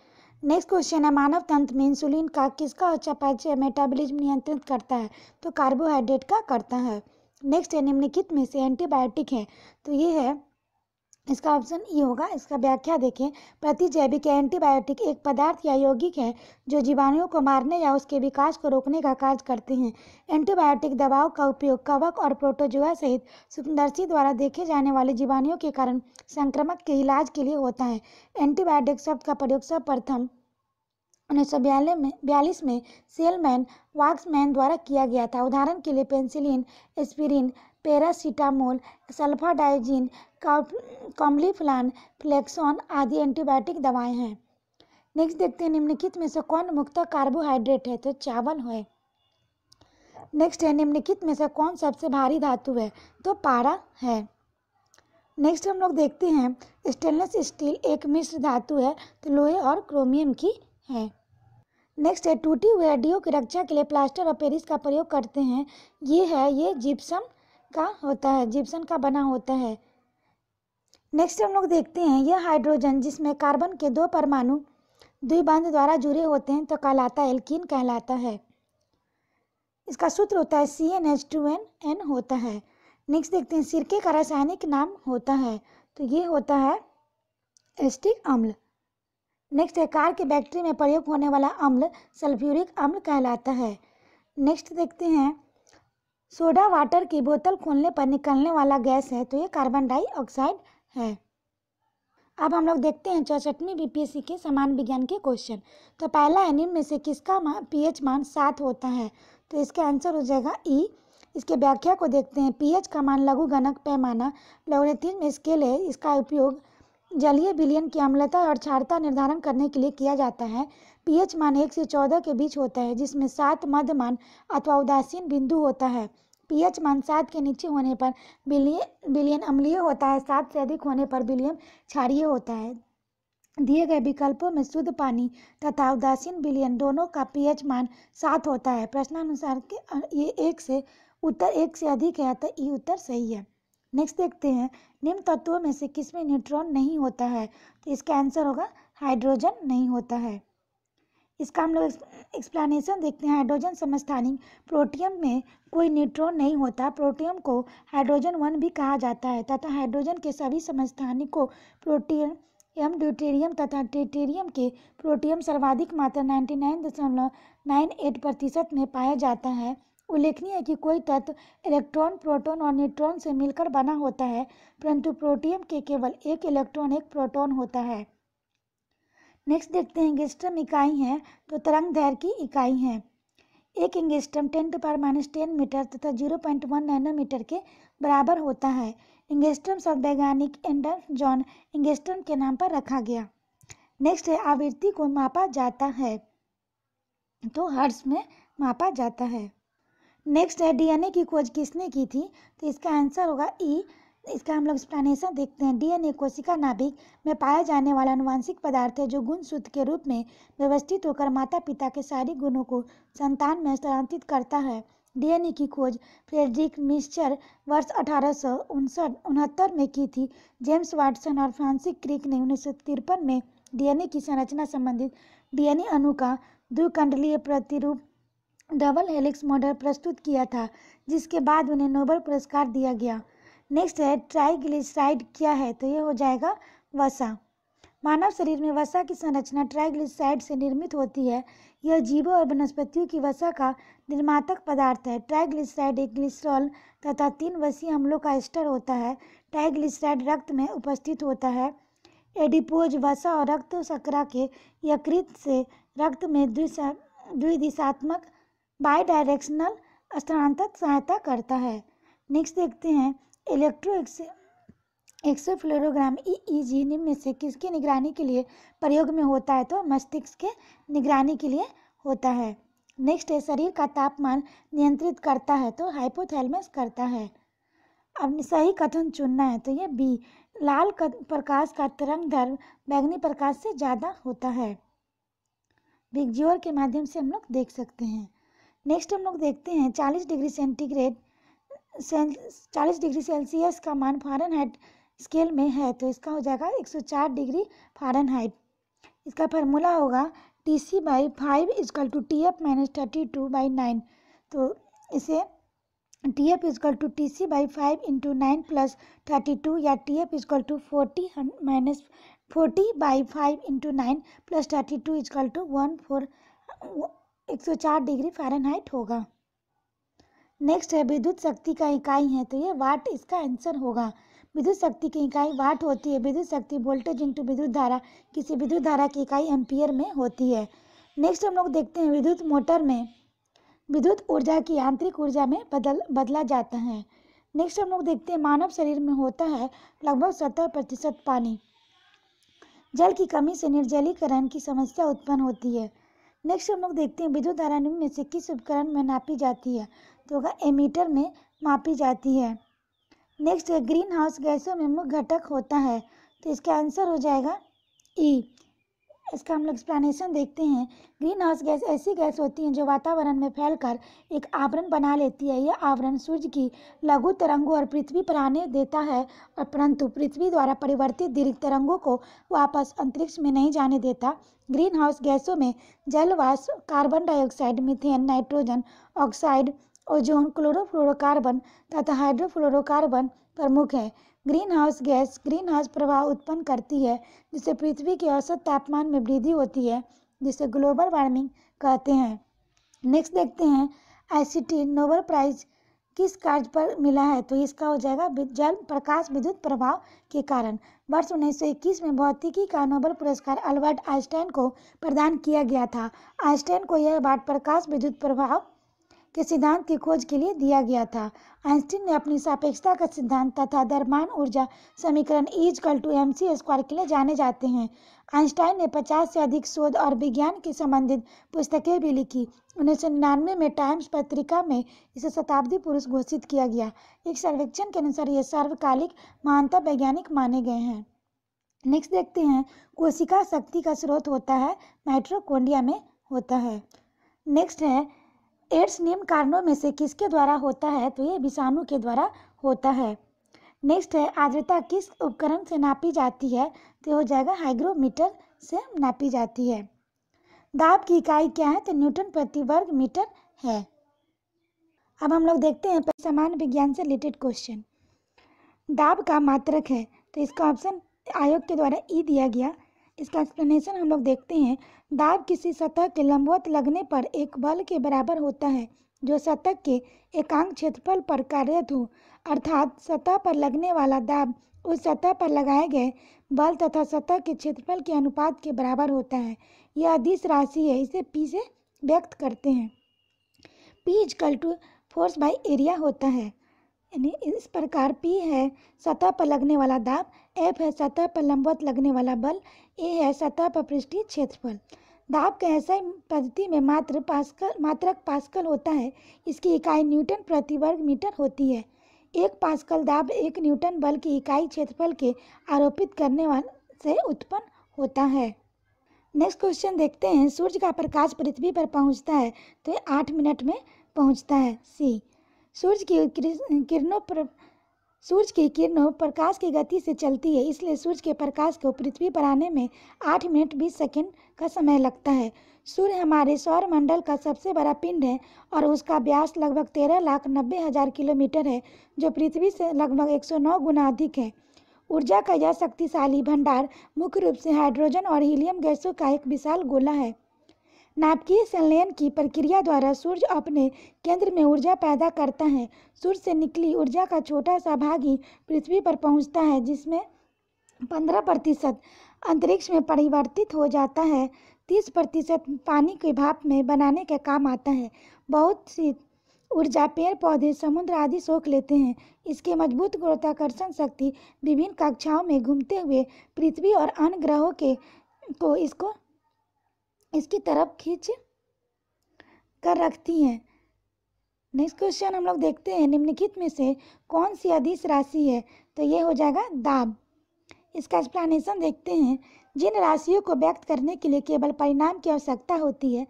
नेक्स्ट क्वेश्चन है मानव तंत्र में इंसुलिन का किसका अच्छा मेटाबॉलिज्म नियंत्रित करता है तो कार्बोहाइड्रेट का करता है नेक्स्ट है निम्नलिखित में से एंटीबायोटिक है तो ये है इसका ऑप्शन ई e होगा इसका व्याख्या देखें प्रतिजैविक एंटीबायोटिक एक पदार्थ या यौगिक है जो जीवाणुओं को मारने या उसके विकास को रोकने का कार्य करते हैं एंटीबायोटिक दवाओ का उपयोग कवक और प्रोटोजुआ सहित सूक्ष्मदर्शी द्वारा देखे जाने वाले जीवाणुओं के कारण संक्रमक के इलाज के लिए होता है एंटीबायोटिक शब्द का प्रयोग सर्वप्रथम उन्नीस सौ बयालीस में बयालीस में सेलमैन वाक्समैन द्वारा किया गया था उदाहरण के लिए पेंसिलिन एस्पिरिन पेरासीटामोल सल्फाडाइजिन कॉम्लीफ्लान फ्लेक्सॉन आदि एंटीबायोटिक दवाएं हैं नेक्स्ट देखते हैं निम्नलिखित में से कौन मुक्त कार्बोहाइड्रेट है तो चावल है नेक्स्ट है निम्नलिखित में से कौन सबसे भारी धातु है तो पारा है नेक्स्ट हम लोग देखते हैं स्टेनलेस स्टील एक मिश्र धातु है तो लोहे और क्रोमियम की है नेक्स्ट है टूटी हुई हड्डियों की रक्षा के लिए प्लास्टर और पेरिस का प्रयोग करते हैं ये है ये जिप्सम का होता है जिप्सम का बना होता है नेक्स्ट हम लोग देखते हैं यह हाइड्रोजन जिसमें कार्बन के दो परमाणु द्विबंध द्वारा जुड़े होते हैं तो कहलाता एल्किन कहलाता है इसका सूत्र होता है C N H two N N होता है नेक्स्ट देखते हैं सिरके का रासायनिक नाम होता है तो ये होता है एस्टिक अम्ल नेक्स्ट है कार के बैक्ट्री में प्रयोग होने वाला अम्ल सल्फ्यूरिक अम्ल कहलाता है नेक्स्ट देखते हैं सोडा वाटर की बोतल खोलने पर निकलने वाला गैस है तो ये कार्बन डाइऑक्साइड है अब हम लोग देखते हैं चौसठवीं बीपीएससी के समान विज्ञान के क्वेश्चन तो पहला है निम्न में से किसका मान पीएच मान सात होता है तो इसका आंसर हो जाएगा ई e। इसके व्याख्या को देखते हैं पीएच का मान लघु गणक पैमाना में स्केल है इसका उपयोग जलीय विलियन की अम्लता और क्षारता निर्धारण करने के लिए किया जाता है पीएच मान एक से चौदह के बीच होता है जिसमें सात मध्य मान अथवा उदासीन बिंदु होता है पीएच मान सात के नीचे होने पर बिलियन बिलियन अम्लीय होता है सात से अधिक होने पर बिलियन क्षारिय होता है दिए गए विकल्पों में शुद्ध पानी तथा उदासीन बिलियन दोनों का पीएच मान सात होता है प्रश्नानुसार ये एक से उत्तर एक से अधिक है अतः ये उत्तर सही है नेक्स्ट देखते हैं निम्न तत्वों में से किसमें न्यूट्रॉन नहीं होता है तो इसका आंसर होगा हाइड्रोजन नहीं होता है इसका हम लोग एक्सप्लानेशन देखते हैं हाइड्रोजन समस्थानिक प्रोटियम में कोई न्यूट्रॉन नहीं होता प्रोटियम को हाइड्रोजन वन भी कहा जाता है तथा हाइड्रोजन के सभी समस्थानिक को प्रोटियम एम ड्यूटेरियम तथा ट्रिटेरियम के प्रोटियम सर्वाधिक मात्रा नाइन्टी नाइन दशमलव नाइन एट प्रतिशत में पाया जाता है उल्लेखनीय है कि कोई तत्व इलेक्ट्रॉन प्रोटॉन और न्यूट्रॉन से मिलकर बना होता है परंतु प्रोटियम के केवल एक इलेक्ट्रॉन एक प्रोटॉन होता है नेक्स्ट देखते हैं एंगेस्ट्रम इकाई हैं तो तरंग दैर की इकाई हैं एक angstrom ten to power minus ten metre तथा जीरो पॉइंट वन नैनोमीटर के बराबर होता है एंगेस्ट्रम सब वैज्ञानिक एंडर जॉन एंगेस्ट्रम के नाम पर रखा गया नेक्स्ट है आवृत्ति को मापा जाता है तो हर्ष में मापा जाता है नेक्स्ट है डीएनए की खोज किसने की थी तो इसका आंसर होगा ई e, इसका हम लोग एक्सप्लानेशन देखते हैं डीएनए कोशिका नाभिक में पाया जाने वाला अनुवांशिक पदार्थ है जो गुण सूत्र के रूप में व्यवस्थित होकर माता पिता के सारे गुणों को संतान में स्थानांतरित करता है डीएनए की खोज फ्रेडरिक मिस्चर वर्ष अठारह में की थी जेम्स वाटसन और फ्रांसिस क्रिक ने उन्नीस में डीएनए की संरचना संबंधित डीएनए अणु का द्विकंडलीय प्रतिरूप डबल हेलिक्स मॉडल प्रस्तुत किया था जिसके बाद उन्हें नोबेल पुरस्कार दिया गया नेक्स्ट है ट्राइग्लिसराइड क्या है तो ये हो जाएगा वसा मानव शरीर में वसा की संरचना ट्राइग्लिसराइड से निर्मित होती है यह जीवों और वनस्पतियों की वसा का निर्मातक पदार्थ है ट्राइग्लिसराइड एक ग्लिसरॉल तथा तीन वसी अम्लों का एस्टर होता है ट्राइग्लिसराइड रक्त में उपस्थित होता है एडिपोज वसा और रक्त सकरा के यकृत से रक्त में द्विदिशात्मक बाई डायरेक्शनल स्थानांतरण सहायता करता है नेक्स्ट देखते हैं इलेक्ट्रो ई ईईजी निम्न से किसकी निगरानी के लिए प्रयोग में होता है तो मस्तिष्क के निगरानी के लिए होता है नेक्स्ट है शरीर का तापमान नियंत्रित करता है तो हाइपोथैलमस करता है अब सही कथन चुनना है तो ये बी लाल प्रकाश का तरंग दर बैगनी प्रकाश से ज़्यादा होता है बिग जीवर के माध्यम से हम लोग देख सकते हैं नेक्स्ट हम लोग देखते हैं चालीस डिग्री सेंटीग्रेड चालीस डिग्री सेल्सियस का मान फारन हाइट स्केल में है तो इसका हो जाएगा एक सौ चार डिग्री फारन हाइट इसका फार्मूला होगा T C by five is equal to T F minus thirty two by nine तो इसे T F is equal to T C by five into nine plus thirty two या T F is equal to forty minus forty by five into nine plus thirty two is equal to one four एक सौ चार degree Fahrenheit होगा next है विद्युत शक्ति का इकाई है तो ये वाट इसका आंसर होगा विद्युत शक्ति की इकाई वाट होती है विद्युत शक्ति वोल्टेज इंटू विद्युत धारा किसी विद्युत धारा की इकाई एम्पियर में होती है नेक्स्ट हम लोग देखते हैं विद्युत मोटर में विद्युत ऊर्जा की आंतरिक ऊर्जा में बदल बदला जाता है नेक्स्ट हम लोग देखते हैं मानव शरीर में होता है लगभग सत्तर प्रतिशत पानी जल की कमी से निर्जलीकरण की समस्या उत्पन्न होती है नेक्स्ट हम लोग देखते हैं विद्युत धारा में से किस उपकरण में नापी जाती है तो होगा एमीटर में मापी जाती है नेक्स्ट ग्रीन हाउस गैसों में मुख्य घटक होता है तो इसका आंसर हो जाएगा ई e. इसका हम लोग एक्सप्लेनेशन देखते हैं ग्रीन हाउस गैस ऐसी गैस होती है जो वातावरण में फैलकर एक आवरण बना लेती है यह आवरण सूर्य की लघु तरंगों और पृथ्वी पर आने देता है और परंतु पृथ्वी द्वारा परिवर्तित दीर्घ तरंगों को वापस अंतरिक्ष में नहीं जाने देता ग्रीन हाउस गैसों में जलवास carbon dioxide methane nitrogen oxide ozone chlorofluorocarbon तथा हाइड्रोफ्लोरोकार्बन प्रमुख है green house gas green house प्रभाव उत्पन्न करती है जिससे पृथ्वी के औसत तापमान में वृद्धि होती है जिसे ग्लोबल वार्मिंग कहते हैं नेक्स्ट देखते हैं आईसीटी नोबल प्राइज किस कार्य पर मिला है तो इसका हो जाएगा जल प्रकाश विद्युत प्रभाव के कारण वर्ष इक्कीस में भौतिकी का नोबल पुरस्कार अल्बर्ट आइंस्टाइन को प्रदान किया गया था आइंस्टाइन को यह बात प्रकाश विद्युत प्रभाव के सिद्धांत की खोज के लिए दिया गया था आइंस्टीन ने अपनी सापेक्षता का सिद्धांत तथा दरमान ऊर्जा समीकरण e is equal to M C square के लिए जाने जाते हैं आइंस्टाइन ने 50 से अधिक शोध और विज्ञान के संबंधित पुस्तकें भी लिखी उन्नीस में टाइम्स पत्रिका में इसे शताब्दी पुरुष घोषित किया गया एक सर्वेक्षण के अनुसार ये सर्वकालिक महानता वैज्ञानिक माने गए हैं नेक्स्ट देखते हैं कोशिका शक्ति का स्रोत होता है माइट्रोकोंडिया में होता है नेक्स्ट है एड्स निम्न कारणों में से किसके द्वारा होता है तो ये विषाणु के द्वारा होता है नेक्स्ट है आर्द्रता किस उपकरण से नापी जाती है तो हो जाएगा हाइग्रोमीटर से नापी जाती है दाब की इकाई क्या है तो न्यूटन प्रति वर्ग मीटर है अब हम लोग देखते हैं सामान्य विज्ञान से रिलेटेड क्वेश्चन दाब का मात्रक है तो इसका ऑप्शन आयोग के द्वारा ई दिया गया इसका एक्सप्लेनेशन हम लोग देखते हैं दाब किसी सतह के लंबवत लगने पर एक बल के बराबर होता है जो सतह के एकांक क्षेत्रफल पर कार्यरत हो अर्थात सतह पर लगने वाला दाब उस सतह पर लगाए गए बल तथा सतह के क्षेत्रफल के अनुपात के बराबर होता है यह अधिस राशि है इसे पी से व्यक्त करते हैं P is equal to force by area होता है यानी इस प्रकार पी है सतह पर लगने वाला दाब एफ है सतह पर लंबवत लगने वाला बल ए है सतह पर पृष्ठीय क्षेत्रफल दाब का ऐसा पद्धति में मात्र पास्कल मात्रक पास्कल होता है इसकी इकाई न्यूटन प्रति वर्ग मीटर होती है एक पास्कल दाब एक न्यूटन बल की इकाई क्षेत्रफल के आरोपित करने वाले से उत्पन्न होता है नेक्स्ट क्वेश्चन देखते हैं सूर्य का प्रकाश पृथ्वी पर पहुंचता है तो ये आठ मिनट में पहुंचता है सी सूर्य की किरणों पर सूर्य की किरणों प्रकाश की गति से चलती है इसलिए सूर्य के प्रकाश को पृथ्वी पर आने में आठ मिनट बीस सेकेंड का समय लगता है सूर्य हमारे सौर मंडल का सबसे बड़ा पिंड है और उसका व्यास लगभग तेरह लाख नब्बे हज़ार किलोमीटर है जो पृथ्वी से लगभग एक सौ नौ गुना अधिक है ऊर्जा का यह शक्तिशाली भंडार मुख्य रूप से हाइड्रोजन और हीलियम गैसों का एक विशाल गोला है नाभिकीय संलयन की प्रक्रिया द्वारा सूर्य अपने केंद्र में ऊर्जा पैदा करता है सूर्य से निकली ऊर्जा का छोटा सा भाग ही पृथ्वी पर पहुंचता है जिसमें पंद्रह प्रतिशत अंतरिक्ष में परिवर्तित हो जाता है तीस प्रतिशत पानी के भाप में बनाने के काम आता है बहुत सी ऊर्जा पेड़ पौधे समुद्र आदि सोख लेते हैं इसके मजबूत गुरुत्वाकर्षण शक्ति विभिन्न कक्षाओं में घूमते हुए पृथ्वी और अन्य ग्रहों के को इसको इसकी तरफ खींच कर रखती हैं नेक्स्ट क्वेश्चन हम लोग देखते हैं निम्नलिखित में से कौन सी अधिस राशि है तो ये हो जाएगा दाब इसका एक्सप्लानेशन देखते हैं जिन राशियों को व्यक्त करने के लिए केवल परिणाम की आवश्यकता होती है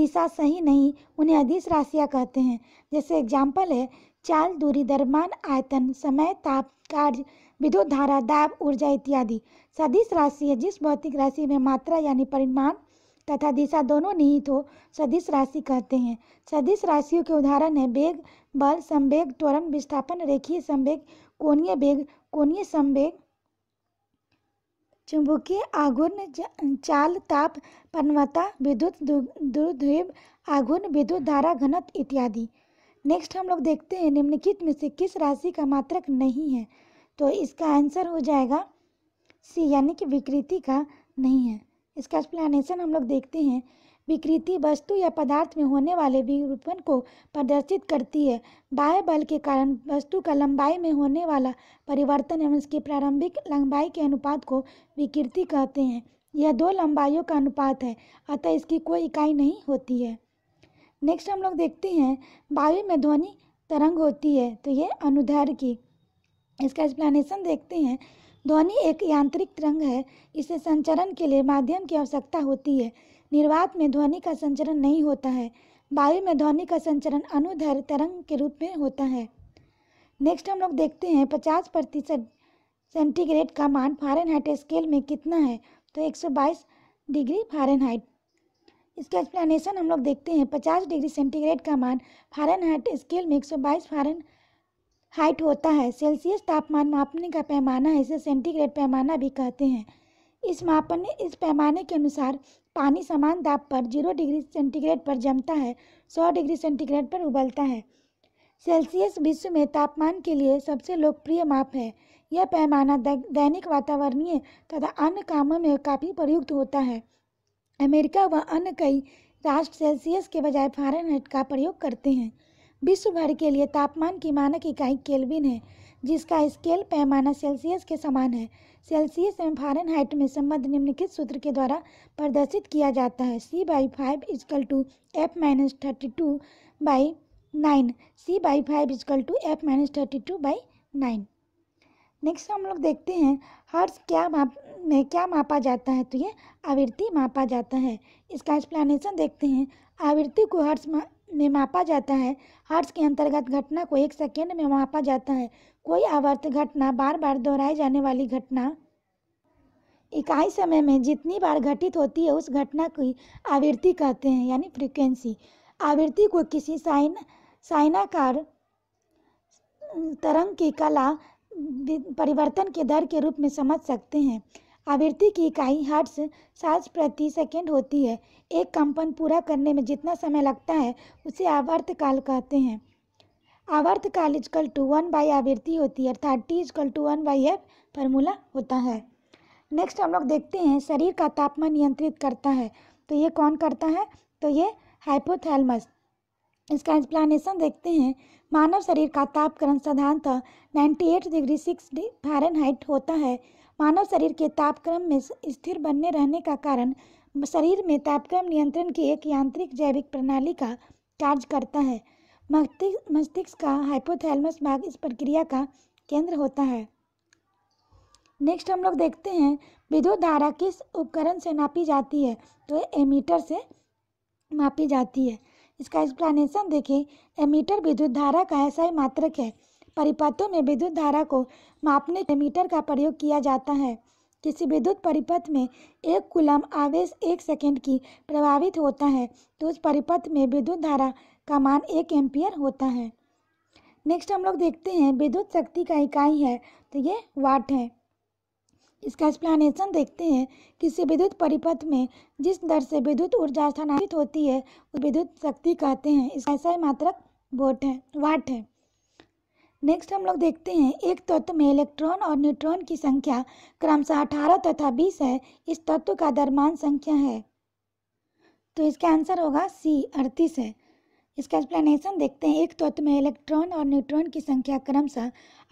दिशा सही नहीं उन्हें अधिस राशियाँ कहते हैं जैसे एग्जाम्पल है चाल दूरी दरमान आयतन समय ताप कार्य विद्युत धारा दाब ऊर्जा इत्यादि सदिश राशि है जिस भौतिक राशि में मात्रा यानी परिमाण तथा दिशा दोनों निहित हो सदिश राशि कहते हैं सदिश राशियों के उदाहरण है वेग बल संवेग त्वरण विस्थापन रेखीय संवेग कोणीय वेग कोणीय संवेग चुंबकीय आघूर्ण चाल ताप पन्वता विद्युत दुर्ध्रीव आघूर्ण विद्युत धारा घनत इत्यादि नेक्स्ट हम लोग देखते हैं निम्नलिखित में से किस राशि का मात्रक नहीं है तो इसका आंसर हो जाएगा सी यानी कि विकृति का नहीं है इसका एक्सप्लेनेशन हम लोग देखते हैं विकृति वस्तु या पदार्थ में होने वाले विरूपण को प्रदर्शित करती है बाह्य बल के कारण वस्तु का लंबाई में होने वाला परिवर्तन एवं इसकी प्रारंभिक लंबाई के अनुपात को विकृति कहते हैं यह दो लंबाइयों का अनुपात है अतः इसकी कोई इकाई नहीं होती है नेक्स्ट हम लोग देखते हैं वायु में ध्वनि तरंग होती है तो यह अनुधार की इसका एक्सप्लेनेशन देखते हैं ध्वनि एक यांत्रिक तरंग है इसे संचरण के लिए माध्यम की आवश्यकता होती है निर्वात में ध्वनि का संचरण नहीं होता है वायु में ध्वनि का संचरण अनुधर तरंग के रूप में होता है नेक्स्ट हम लोग देखते हैं पचास प्रतिशत सेंटीग्रेड का मान फारेनहाइट स्केल में कितना है तो 122 डिग्री फारेनहाइट इसका एक्सप्लेनेशन हम लोग देखते हैं 50 डिग्री सेंटीग्रेड का मान फारेनहाइट स्केल में 122 फारेन हाइट होता है सेल्सियस तापमान मापने का पैमाना है इसे सेंटीग्रेड पैमाना भी कहते हैं इस मापने इस पैमाने के अनुसार पानी समान दाब पर जीरो डिग्री सेंटीग्रेड पर जमता है सौ डिग्री सेंटीग्रेड पर उबलता है सेल्सियस विश्व में तापमान के लिए सबसे लोकप्रिय माप है यह पैमाना दैनिक वातावरणीय तथा अन्य कामों में काफ़ी प्रयुक्त होता है अमेरिका व अन्य कई राष्ट्र सेल्सियस के बजाय फारेनहाइट का प्रयोग करते हैं विश्व भर के लिए तापमान की मानक इकाई केल्विन है जिसका स्केल पैमाना सेल्सियस के समान है सेल्सियस एवं फारेनहाइट में संबंध निम्नलिखित सूत्र के द्वारा प्रदर्शित किया जाता है C by five is equal to F minus thirty two by nine C by five is equal to F minus thirty two by nine next हम लोग देखते हैं हर्ष क्या माप में क्या मापा जाता है तो ये आवृत्ति मापा जाता है इसका एक्सप्लानेशन देखते हैं आवृत्ति को हर्ष में मापा जाता है हर्ट्स के अंतर्गत घटना को एक सेकेंड में मापा जाता है कोई आवर्त घटना बार बार दोहराई जाने वाली घटना इकाई समय में जितनी बार घटित होती है उस घटना की आवृत्ति कहते हैं यानी फ्रीक्वेंसी आवृत्ति को किसी साइन साइनाकार तरंग की कला परिवर्तन के दर के रूप में समझ सकते हैं आवृत्ति की इकाई हर्ट्स सांस प्रति सेकंड होती है एक कंपन पूरा करने में जितना समय लगता है उसे आवर्तकाल कहते हैं आवर्तकाल इजकल टू वन बाई आवृत्ति होती है अर्थात T is equal to one by F formula होता है नेक्स्ट हम लोग देखते हैं शरीर का तापमान नियंत्रित करता है तो ये कौन करता है तो ये हाइपोथैलमस इसका एक्सप्लानेशन देखते हैं मानव शरीर का तापकरण साधारणतः एट डिग्री सिक्स फारेनहाइट होता है मानव शरीर के तापक्रम में स्थिर बनने रहने का कारण शरीर में तापक्रम नियंत्रण की एक यांत्रिक जैविक प्रणाली का कार्य करता है मस्तिष्क का हाइपोथैलमस भाग इस प्रक्रिया का केंद्र होता है नेक्स्ट हम लोग देखते हैं विद्युत धारा किस उपकरण से नापी जाती है तो एमीटर से मापी जाती है इसका एक्सप्लानेशन देखें एमीटर विद्युत धारा का ऐसा ही मात्रक है परिपथों में विद्युत धारा को मापने के मीटर का प्रयोग किया जाता है किसी विद्युत परिपथ में एक कुलम आवेश एक सेकेंड की प्रभावित होता है तो उस परिपथ में विद्युत धारा का मान एक एम्पियर होता है नेक्स्ट हम लोग देखते हैं विद्युत शक्ति का इकाई है तो ये वाट है इसका एक्सप्लानेशन देखते हैं किसी विद्युत परिपथ में जिस दर से विद्युत ऊर्जा स्थानांतरित होती है उस विद्युत शक्ति कहते हैं इसका ऐसा ही मात्रक वोट है वाट है नेक्स्ट हम लोग देखते हैं एक तत्व में इलेक्ट्रॉन और न्यूट्रॉन की संख्या क्रमशः अठारह तथा बीस है इस तत्व का दरमान संख्या है तो इसका आंसर होगा सी अड़तीस है इसका एक्सप्लेनेशन देखते हैं एक तत्व में इलेक्ट्रॉन और न्यूट्रॉन की संख्या क्रमशः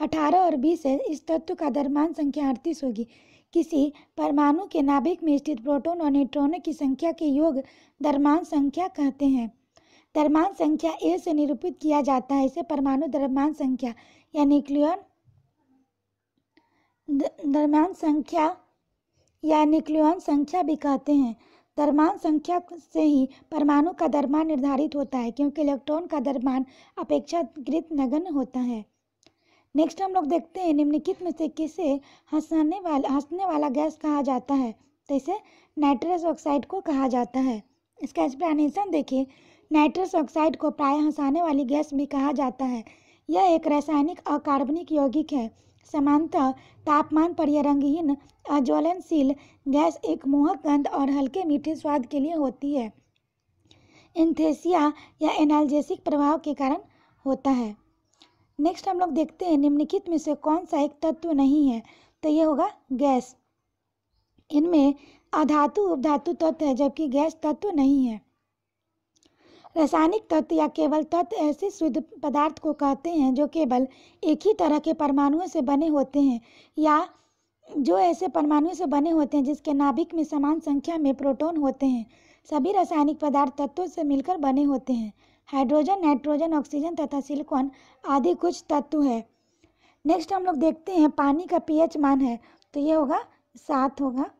अठारह और बीस है इस तत्व का दरमान संख्या अड़तीस होगी किसी परमाणु के नाभिक में स्थित प्रोटोन और न्यूट्रॉनों की संख्या के योग दरमान संख्या कहते हैं द्रव्यमान संख्या ए से निरूपित किया जाता है इसे परमाणु द्रव्यमान संख्या या न्यूक्लियर द्रव्यमान संख्या या न्यूक्लियन संख्या भी कहते हैं द्रव्यमान संख्या से ही परमाणु का द्रव्यमान निर्धारित होता है क्योंकि इलेक्ट्रॉन का द्रव्यमान अपेक्षाकृत नगण्य होता है नेक्स्ट हम लोग देखते हैं निम्नलिखित में से किसे हंसाने वाला हंसने वाला गैस कहा जाता है तो इसे नाइट्रस ऑक्साइड को कहा जाता है इसका एक्सप्लेनेशन देखिए नाइट्रस ऑक्साइड को प्राय हंसाने वाली गैस भी कहा जाता है यह एक रासायनिक अकार्बनिक यौगिक है समानतः तापमान पर यह रंगहीन अज्वलनशील गैस एक मोहक गंध और हल्के मीठे स्वाद के लिए होती है इंथेसिया या एनाल्जेसिक प्रभाव के कारण होता है नेक्स्ट हम लोग देखते हैं निम्नलिखित में से कौन सा एक तत्व नहीं है तो ये होगा गैस इनमें अधातु उपधातु तत्व है जबकि गैस तत्व नहीं है रासायनिक तत्व या केवल तत्व ऐसे शुद्ध पदार्थ को कहते हैं जो केवल एक ही तरह के परमाणुओं से बने होते हैं या जो ऐसे परमाणुओं से बने होते हैं जिसके नाभिक में समान संख्या में प्रोटॉन होते हैं सभी रासायनिक पदार्थ तत्वों से मिलकर बने होते हैं हाइड्रोजन नाइट्रोजन ऑक्सीजन तथा सिलिकॉन आदि कुछ तत्व है नेक्स्ट हम लोग देखते हैं पानी का पीएच मान है तो ये होगा सात होगा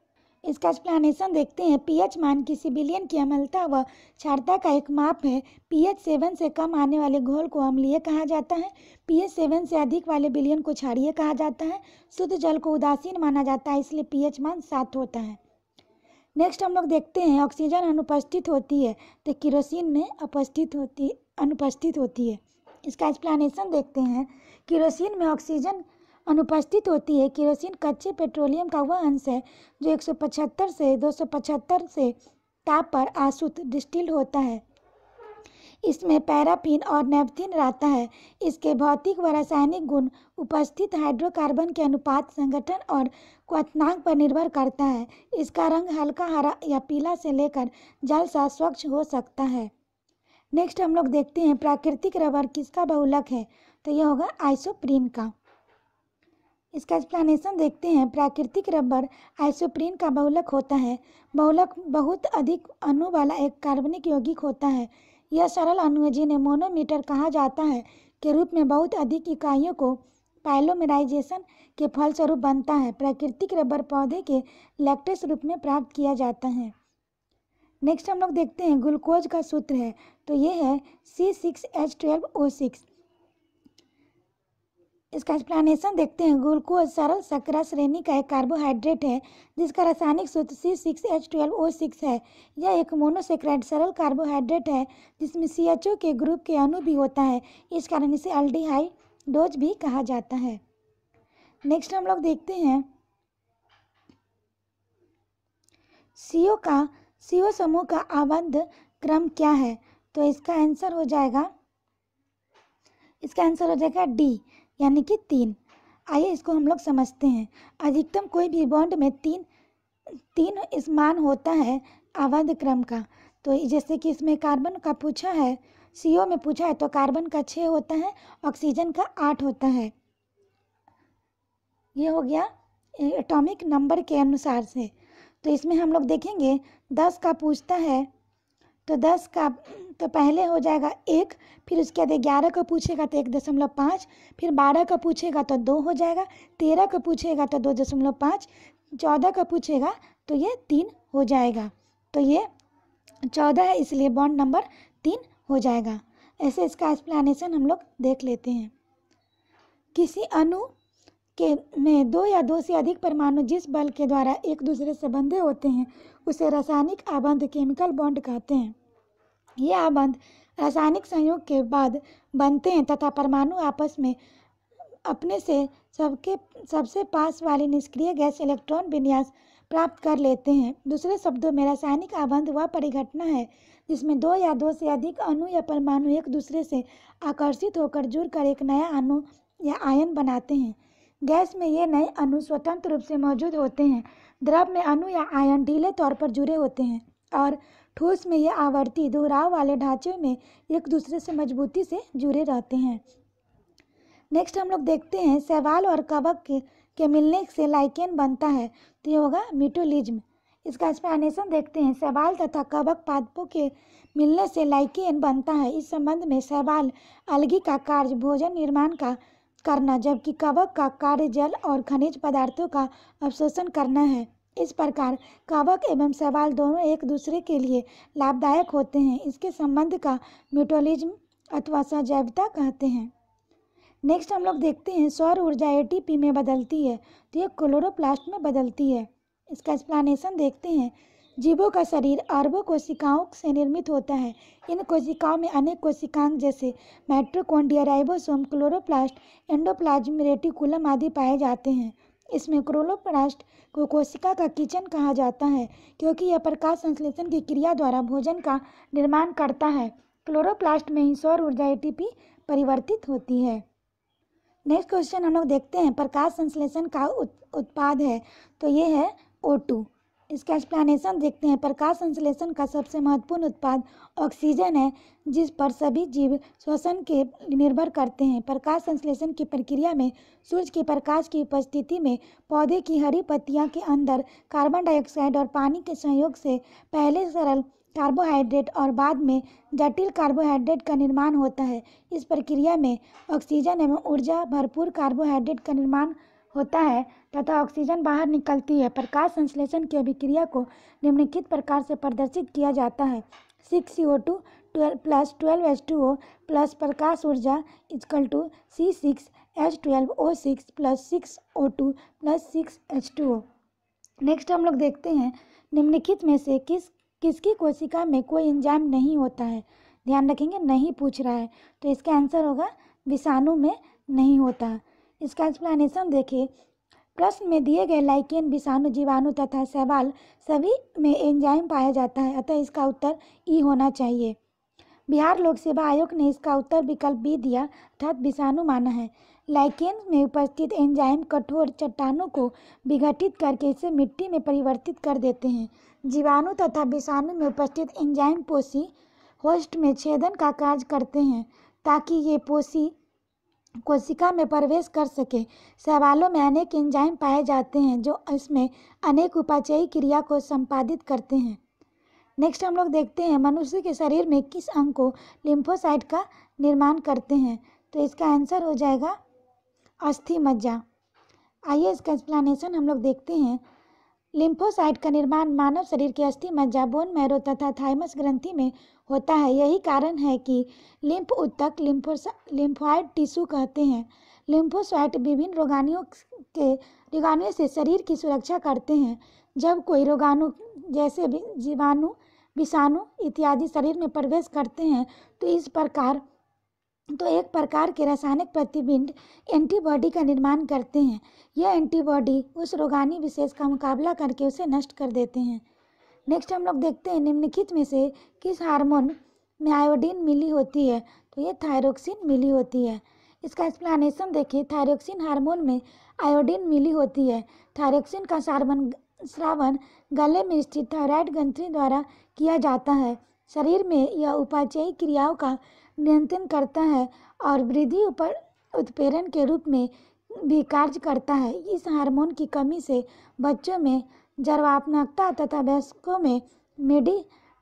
इसका एक्सप्लानशन देखते हैं पीएच मान किसी बिलियन की अम्लता व क्षारता का एक माप है पीएच सेवन से कम आने वाले घोल को अम्लीय कहा जाता है पीएच सेवन से अधिक वाले बिलियन को क्षारीय कहा जाता है शुद्ध जल को उदासीन माना जाता है इसलिए पीएच मान सात होता है नेक्स्ट हम लोग देखते हैं ऑक्सीजन अनुपस्थित होती है तो किरोसिन में अपस्थित होती अनुपस्थित होती है इसका एक्सप्लानशन देखते हैं किरोसिन में ऑक्सीजन अनुपस्थित होती है किरोसिन कच्चे पेट्रोलियम का वह अंश है जो 175 से 275 से ताप पर आसुत डिस्टिल होता है इसमें पैराफिन और नेपथिन रहता है इसके भौतिक व रासायनिक गुण उपस्थित हाइड्रोकार्बन के अनुपात संगठन और क्वथनांक पर निर्भर करता है इसका रंग हल्का हरा या पीला से लेकर जल सा स्वच्छ हो सकता है नेक्स्ट हम लोग देखते हैं प्राकृतिक रबर किसका बहुलक है तो यह होगा आइसोप्रीन का इसका एक्सप्लानेशन देखते हैं प्राकृतिक रबर आइसोप्रीन का बहुलक होता है बहुलक बहुत अधिक अणु वाला एक कार्बनिक यौगिक होता है यह सरल अणु है जिन्हें मोनोमीटर कहा जाता है के रूप में बहुत अधिक इकाइयों को पाइलोमेराइजेशन के फलस्वरूप बनता है प्राकृतिक रबर पौधे के लैक्टेस रूप में प्राप्त किया जाता है नेक्स्ट हम लोग देखते हैं ग्लूकोज का सूत्र है तो ये है C six H twelve O six इसका एक्सप्लानशन देखते हैं ग्लूकोज सरल सक्रा श्रेणी का एक कार्बोहाइड्रेट है जिसका रासायनिक सूत्र C six H twelve O six है यह एक मोनोसेक्राइड सरल कार्बोहाइड्रेट है जिसमें सी एच ओ के ग्रुप के अणु भी होता है इस कारण इसे अल्डीहाई डोज भी कहा जाता है नेक्स्ट हम लोग देखते हैं ओ का ओ समूह का आबद्ध क्रम क्या है तो इसका आंसर हो जाएगा इसका आंसर हो जाएगा डी यानी कि तीन आइए इसको हम लोग समझते हैं अधिकतम कोई भी बॉन्ड में तीन तीन स्मान होता है आबद्ध क्रम का तो जैसे कि इसमें कार्बन का पूछा है सी में पूछा है तो कार्बन का छः होता है ऑक्सीजन का आठ होता है ये हो गया एटॉमिक नंबर के अनुसार से तो इसमें हम लोग देखेंगे दस का पूछता है तो दस का तो पहले हो जाएगा एक फिर उसके बाद ग्यारह का पूछेगा तो एक दशमलव पाँच फिर बारह का पूछेगा तो दो हो जाएगा तेरह का पूछेगा तो दो दशमलव पाँच चौदह का पूछेगा तो ये तीन हो जाएगा तो ये चौदह है इसलिए बॉन्ड नंबर तीन हो जाएगा ऐसे इसका एक्सप्लानशन हम लोग देख लेते हैं किसी अनु के में दो या दो से अधिक परमाणु जिस बल के द्वारा एक दूसरे से बंधे होते हैं उसे रासायनिक आबंध केमिकल बॉन्ड कहते हैं ये आबंध रासायनिक संयोग के बाद बनते हैं तथा परमाणु आपस में अपने से सबके सबसे पास वाले निष्क्रिय गैस इलेक्ट्रॉन विन्यास प्राप्त कर लेते हैं दूसरे शब्दों में रासायनिक आबंध वह परिघटना है जिसमें दो या दो से अधिक अणु या परमाणु एक दूसरे से आकर्षित होकर जुड़कर एक नया अणु या आयन बनाते हैं गैस में ये नए अणु स्वतंत्र रूप से मौजूद होते हैं द्रव में अणु या आयन ढीले तौर पर जुड़े होते हैं और ठोस में ये आवर्ती दोहराव वाले ढांचे में एक दूसरे से मजबूती से जुड़े रहते हैं नेक्स्ट हम लोग देखते हैं सवाल और कवक के, के मिलने से लाइकेन बनता है तो ये होगा मिटोलिज्म इसका एक्सप्लेनेशन देखते हैं सवाल तथा कवक पादपों के मिलने से लाइकेन बनता है इस संबंध में सवाल अलगी का कार्य भोजन निर्माण का करना जबकि कवक का कार्य जल और खनिज पदार्थों का अवशोषण करना है इस प्रकार कवक एवं सवाल दोनों एक दूसरे के लिए लाभदायक होते हैं इसके संबंध का म्यूटोलिज्म अथवा सजैवता कहते हैं नेक्स्ट हम लोग देखते हैं सौर ऊर्जा एटीपी में बदलती है तो ये क्लोरोप्लास्ट में बदलती है इसका एक्सप्लानेशन देखते हैं जीवों का शरीर अरबों कोशिकाओं से निर्मित होता है इन कोशिकाओं में अनेक कोशिकांग जैसे mitochondria ribosome chloroplast endoplasm reticulum आदि पाए जाते हैं इसमें क्रोलोप्लास्ट को कोशिका का किचन कहा जाता है क्योंकि यह प्रकाश संश्लेषण की क्रिया द्वारा भोजन का निर्माण करता है क्लोरोप्लास्ट में ही सौर ऊर्जा एटीपी परिवर्तित होती है नेक्स्ट क्वेश्चन हम लोग देखते हैं प्रकाश संश्लेषण का उत, उत्पाद है तो ये है ओ टू इसका एक्सप्लानेशन देखते हैं प्रकाश संश्लेषण का सबसे महत्वपूर्ण उत्पाद ऑक्सीजन है जिस पर सभी जीव श्वसन के निर्भर करते हैं प्रकाश संश्लेषण की प्रक्रिया में सूर्य के प्रकाश की उपस्थिति में पौधे की हरी पत्तियां के अंदर कार्बन डाइऑक्साइड और पानी के संयोग से पहले सरल कार्बोहाइड्रेट और बाद में जटिल कार्बोहाइड्रेट का निर्माण होता है इस प्रक्रिया में ऑक्सीजन एवं ऊर्जा भरपूर कार्बोहाइड्रेट का निर्माण होता है तथा ऑक्सीजन बाहर निकलती है प्रकाश संश्लेषण की अभिक्रिया को निम्नलिखित प्रकार से प्रदर्शित किया जाता है six C O two twelve plus twelve H two O plus प्रकाश ऊर्जा is equal to C six H twelve O six plus six O two plus six H two O next हम लोग देखते हैं निम्नलिखित में से किस किसकी कोशिका में कोई इंजाम नहीं होता है ध्यान रखेंगे नहीं पूछ रहा है तो इसका आंसर होगा विषाणु में नहीं होता इसका एक्सप्लेनेशन देखिए प्रश्न में दिए गए लाइकेन विषाणु जीवाणु तथा सवाल सभी में एंजाइम पाया जाता है अतः इसका उत्तर ई e होना चाहिए बिहार लोक सेवा आयोग ने इसका उत्तर विकल्प बी दिया अर्थात विषाणु माना है लाइकेन में उपस्थित एंजाइम कठोर चट्टानों को विघटित करके इसे मिट्टी में परिवर्तित कर देते हैं जीवाणु तथा विषाणु में उपस्थित एंजाइम पोसी होस्ट में छेदन का कार्य करते हैं ताकि ये पोसी कोशिका में प्रवेश कर सके सवालों में अनेक एंजाइम पाए जाते हैं जो इसमें अनेक उपाचयी क्रिया को संपादित करते हैं नेक्स्ट हम लोग देखते हैं मनुष्य के शरीर में किस अंग को लिम्फोसाइट का निर्माण करते हैं तो इसका आंसर हो जाएगा अस्थि मज्जा आइए इसका एक्सप्लानेशन हम लोग देखते हैं लिम्फोसाइट का निर्माण मानव शरीर के अस्थि मज्जा बोन मैरो तथा थाइमस ग्रंथि में होता है यही कारण है कि लिम्फ उत्तक लिम्फोसा लिम्फोइड टिश्यू कहते हैं लिम्फोसाइट विभिन्न रोगाणियों के रोगाणुओं से शरीर की सुरक्षा करते हैं जब कोई रोगाणु जैसे जीवाणु विषाणु इत्यादि शरीर में प्रवेश करते हैं तो इस प्रकार तो एक प्रकार के रासायनिक प्रतिबिंब एंटीबॉडी का निर्माण करते हैं यह एंटीबॉडी उस रोगानी विशेष का मुकाबला करके उसे नष्ट कर देते हैं नेक्स्ट हम लोग देखते हैं निम्नलिखित में से किस हार्मोन में आयोडीन मिली होती है तो ये थायरोक्सिन मिली होती है इसका एक्सप्लानेशन देखिए थायरोक्सिन हार्मोन में आयोडीन मिली होती है थायरोक्सिन का सार्वन श्रावण गले में स्थित थायराइड ग्रंथि द्वारा किया जाता है शरीर में यह उपाचयी क्रियाओं का नियंत्रण करता है और वृद्धि ऊपर उत्प्रेरण के रूप में भी कार्य करता है इस हार्मोन की कमी से बच्चों में जर्वात्मकता तथा वयस्कों में मेडी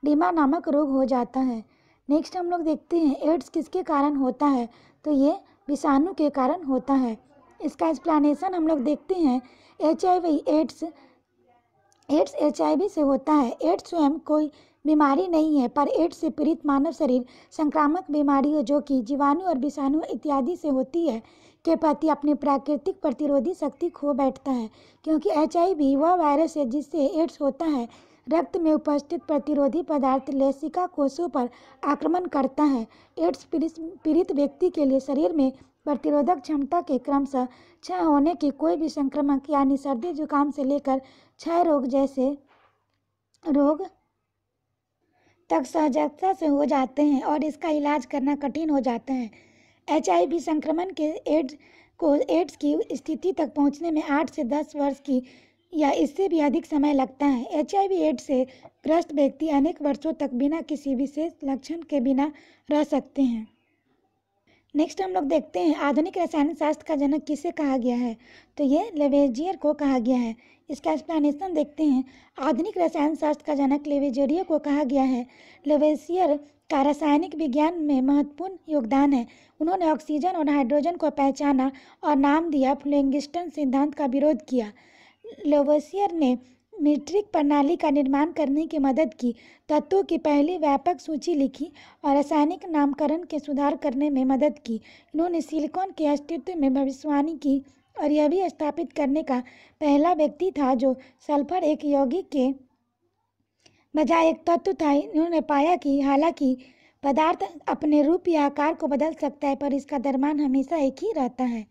डिमा नामक रोग हो जाता है नेक्स्ट हम लोग देखते हैं एड्स किसके कारण होता है तो ये विषाणु के कारण होता है इसका एक्सप्लानेशन हम लोग देखते हैं H I V AIDS AIDS H I V से होता है एड्स स्वयं कोई बीमारी नहीं है पर एड्स से पीड़ित मानव शरीर संक्रामक बीमारियों जो कि जीवाणु और विषाणु इत्यादि से होती है के प्रति अपनी प्राकृतिक प्रतिरोधी शक्ति खो बैठता है क्योंकि एच वह वायरस है जिससे एड्स होता है रक्त में उपस्थित प्रतिरोधी पदार्थ लेसिका कोषों पर आक्रमण करता है एड्स पीड़ित व्यक्ति के लिए शरीर में प्रतिरोधक क्षमता के क्रम से क्षय होने की कोई भी संक्रमक यानी सर्दी जुकाम से लेकर क्षय रोग जैसे रोग तक सहजता से हो जाते हैं और इसका इलाज करना कठिन हो जाता है एच संक्रमण के एड्स को एड्स की स्थिति तक पहुंचने में आठ से दस वर्ष की या इससे भी अधिक समय लगता है एच एड्स से ग्रस्त व्यक्ति अनेक वर्षों तक बिना किसी विशेष लक्षण के बिना रह सकते हैं नेक्स्ट हम लोग देखते हैं आधुनिक रसायन शास्त्र का जनक किसे कहा गया है तो ये लेवेजियर को कहा गया है इसका एक्सप्लेनेशन देखते हैं आधुनिक रसायन शास्त्र का जनक लेवेजेरिया को कहा गया है लेवेसियर का रासायनिक विज्ञान में महत्वपूर्ण योगदान है उन्होंने ऑक्सीजन और हाइड्रोजन को पहचाना और नाम दिया फ्लेंगिस्टन सिद्धांत का विरोध किया लेवेसियर ने मीट्रिक प्रणाली का निर्माण करने की मदद की तत्वों की पहली व्यापक सूची लिखी और रासायनिक नामकरण के सुधार करने में मदद की इन्होंने सिलिकॉन के अस्तित्व में भविष्यवाणी की और यह भी स्थापित करने का पहला व्यक्ति था जो सल्फर एक यौगिक के बजाय एक तत्व था इन्होंने पाया कि हालांकि पदार्थ अपने रूप या आकार को बदल सकता है पर इसका दरमान हमेशा एक ही रहता है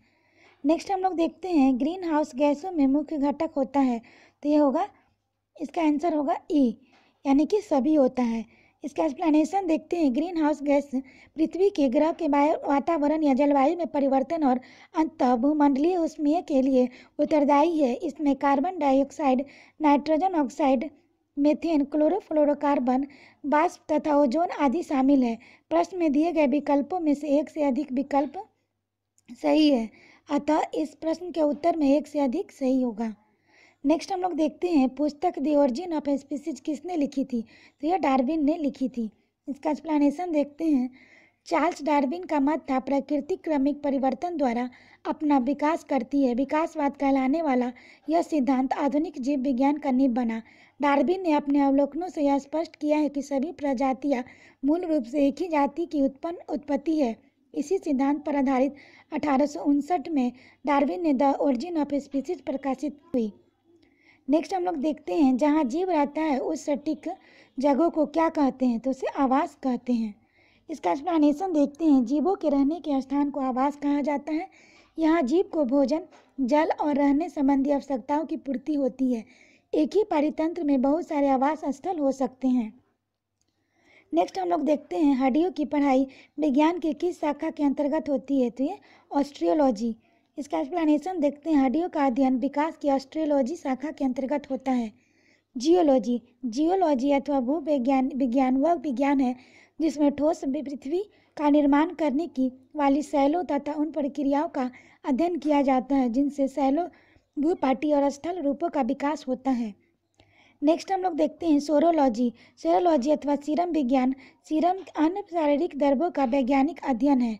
नेक्स्ट हम लोग देखते हैं ग्रीन हाउस गैसों में मुख्य घटक होता है तो ये होगा इसका आंसर होगा ई e, यानी कि सभी होता है इसका एक्सप्लेनेशन देखते हैं ग्रीन हाउस गैस पृथ्वी के ग्रह के वातावरण या जलवायु में परिवर्तन और अंत भूमंडलीय उष्मीय के लिए उत्तरदायी है इसमें carbon dioxide nitrogen oxide methane chlorofluorocarbon बाष्प तथा ओजोन आदि शामिल है प्रश्न में दिए गए विकल्पों में से एक से अधिक विकल्प सही है अतः इस प्रश्न के उत्तर में एक से अधिक सही होगा नेक्स्ट हम लोग देखते हैं पुस्तक दी ओरिजिन ऑफ स्पीसीज किसने लिखी थी तो यह डार्विन ने लिखी थी इसका एक्सप्लानशन देखते हैं चार्ल्स डार्विन का मत था प्राकृतिक क्रमिक परिवर्तन द्वारा अपना विकास करती है विकासवाद कहलाने वाला यह सिद्धांत आधुनिक जीव विज्ञान का नींव बना डार्विन ने अपने अवलोकनों से यह स्पष्ट किया है कि सभी प्रजातियां मूल रूप से एक ही जाति की उत्पन्न उत्पत्ति है इसी सिद्धांत पर आधारित अठारह में डार्विन ने द ओरिजिन ऑफ स्पीसीज प्रकाशित हुई नेक्स्ट हम लोग देखते हैं जहाँ जीव रहता है उस सटीक जगहों को क्या कहते हैं तो उसे आवास कहते हैं इसका एक्सप्लानेशन देखते हैं जीवों के रहने के स्थान को आवास कहा जाता है यहाँ जीव को भोजन जल और रहने संबंधी आवश्यकताओं की पूर्ति होती है एक ही परितंत्र में बहुत सारे आवास स्थल हो सकते हैं नेक्स्ट हम लोग देखते हैं हड्डियों की पढ़ाई विज्ञान के किस शाखा के अंतर्गत होती है तो ये ऑस्ट्रियोलॉजी इसका एक्सप्लेनेशन देखते हैं हड्डियों का अध्ययन विकास की ऑस्ट्रियोलॉजी शाखा के अंतर्गत होता है जियोलॉजी जियोलॉजी अथवा भूविज्ञान विज्ञान वह विज्ञान है जिसमें ठोस पृथ्वी का निर्माण करने की वाली सैलों तथा उन प्रक्रियाओं का अध्ययन किया जाता है जिनसे सैलों भूपाटी और स्थल रूपों का विकास होता है नेक्स्ट हम लोग देखते हैं सोरोलॉजी सोरोलॉजी अथवा सीरम विज्ञान सीरम अन्य शारीरिक दर्भों का वैज्ञानिक अध्ययन है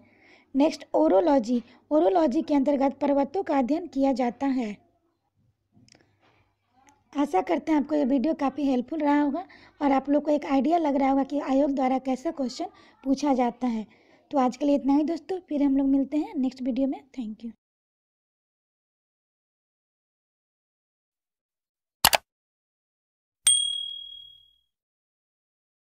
नेक्स्ट ओरोलॉजी ओरोलॉजी के अंतर्गत पर्वतों का अध्ययन किया जाता है आशा करते हैं आपको ये वीडियो काफ़ी हेल्पफुल रहा होगा और आप लोग को एक आइडिया लग रहा होगा कि आयोग द्वारा कैसा क्वेश्चन पूछा जाता है तो आज के लिए इतना ही दोस्तों फिर हम लोग मिलते हैं नेक्स्ट वीडियो में थैंक यू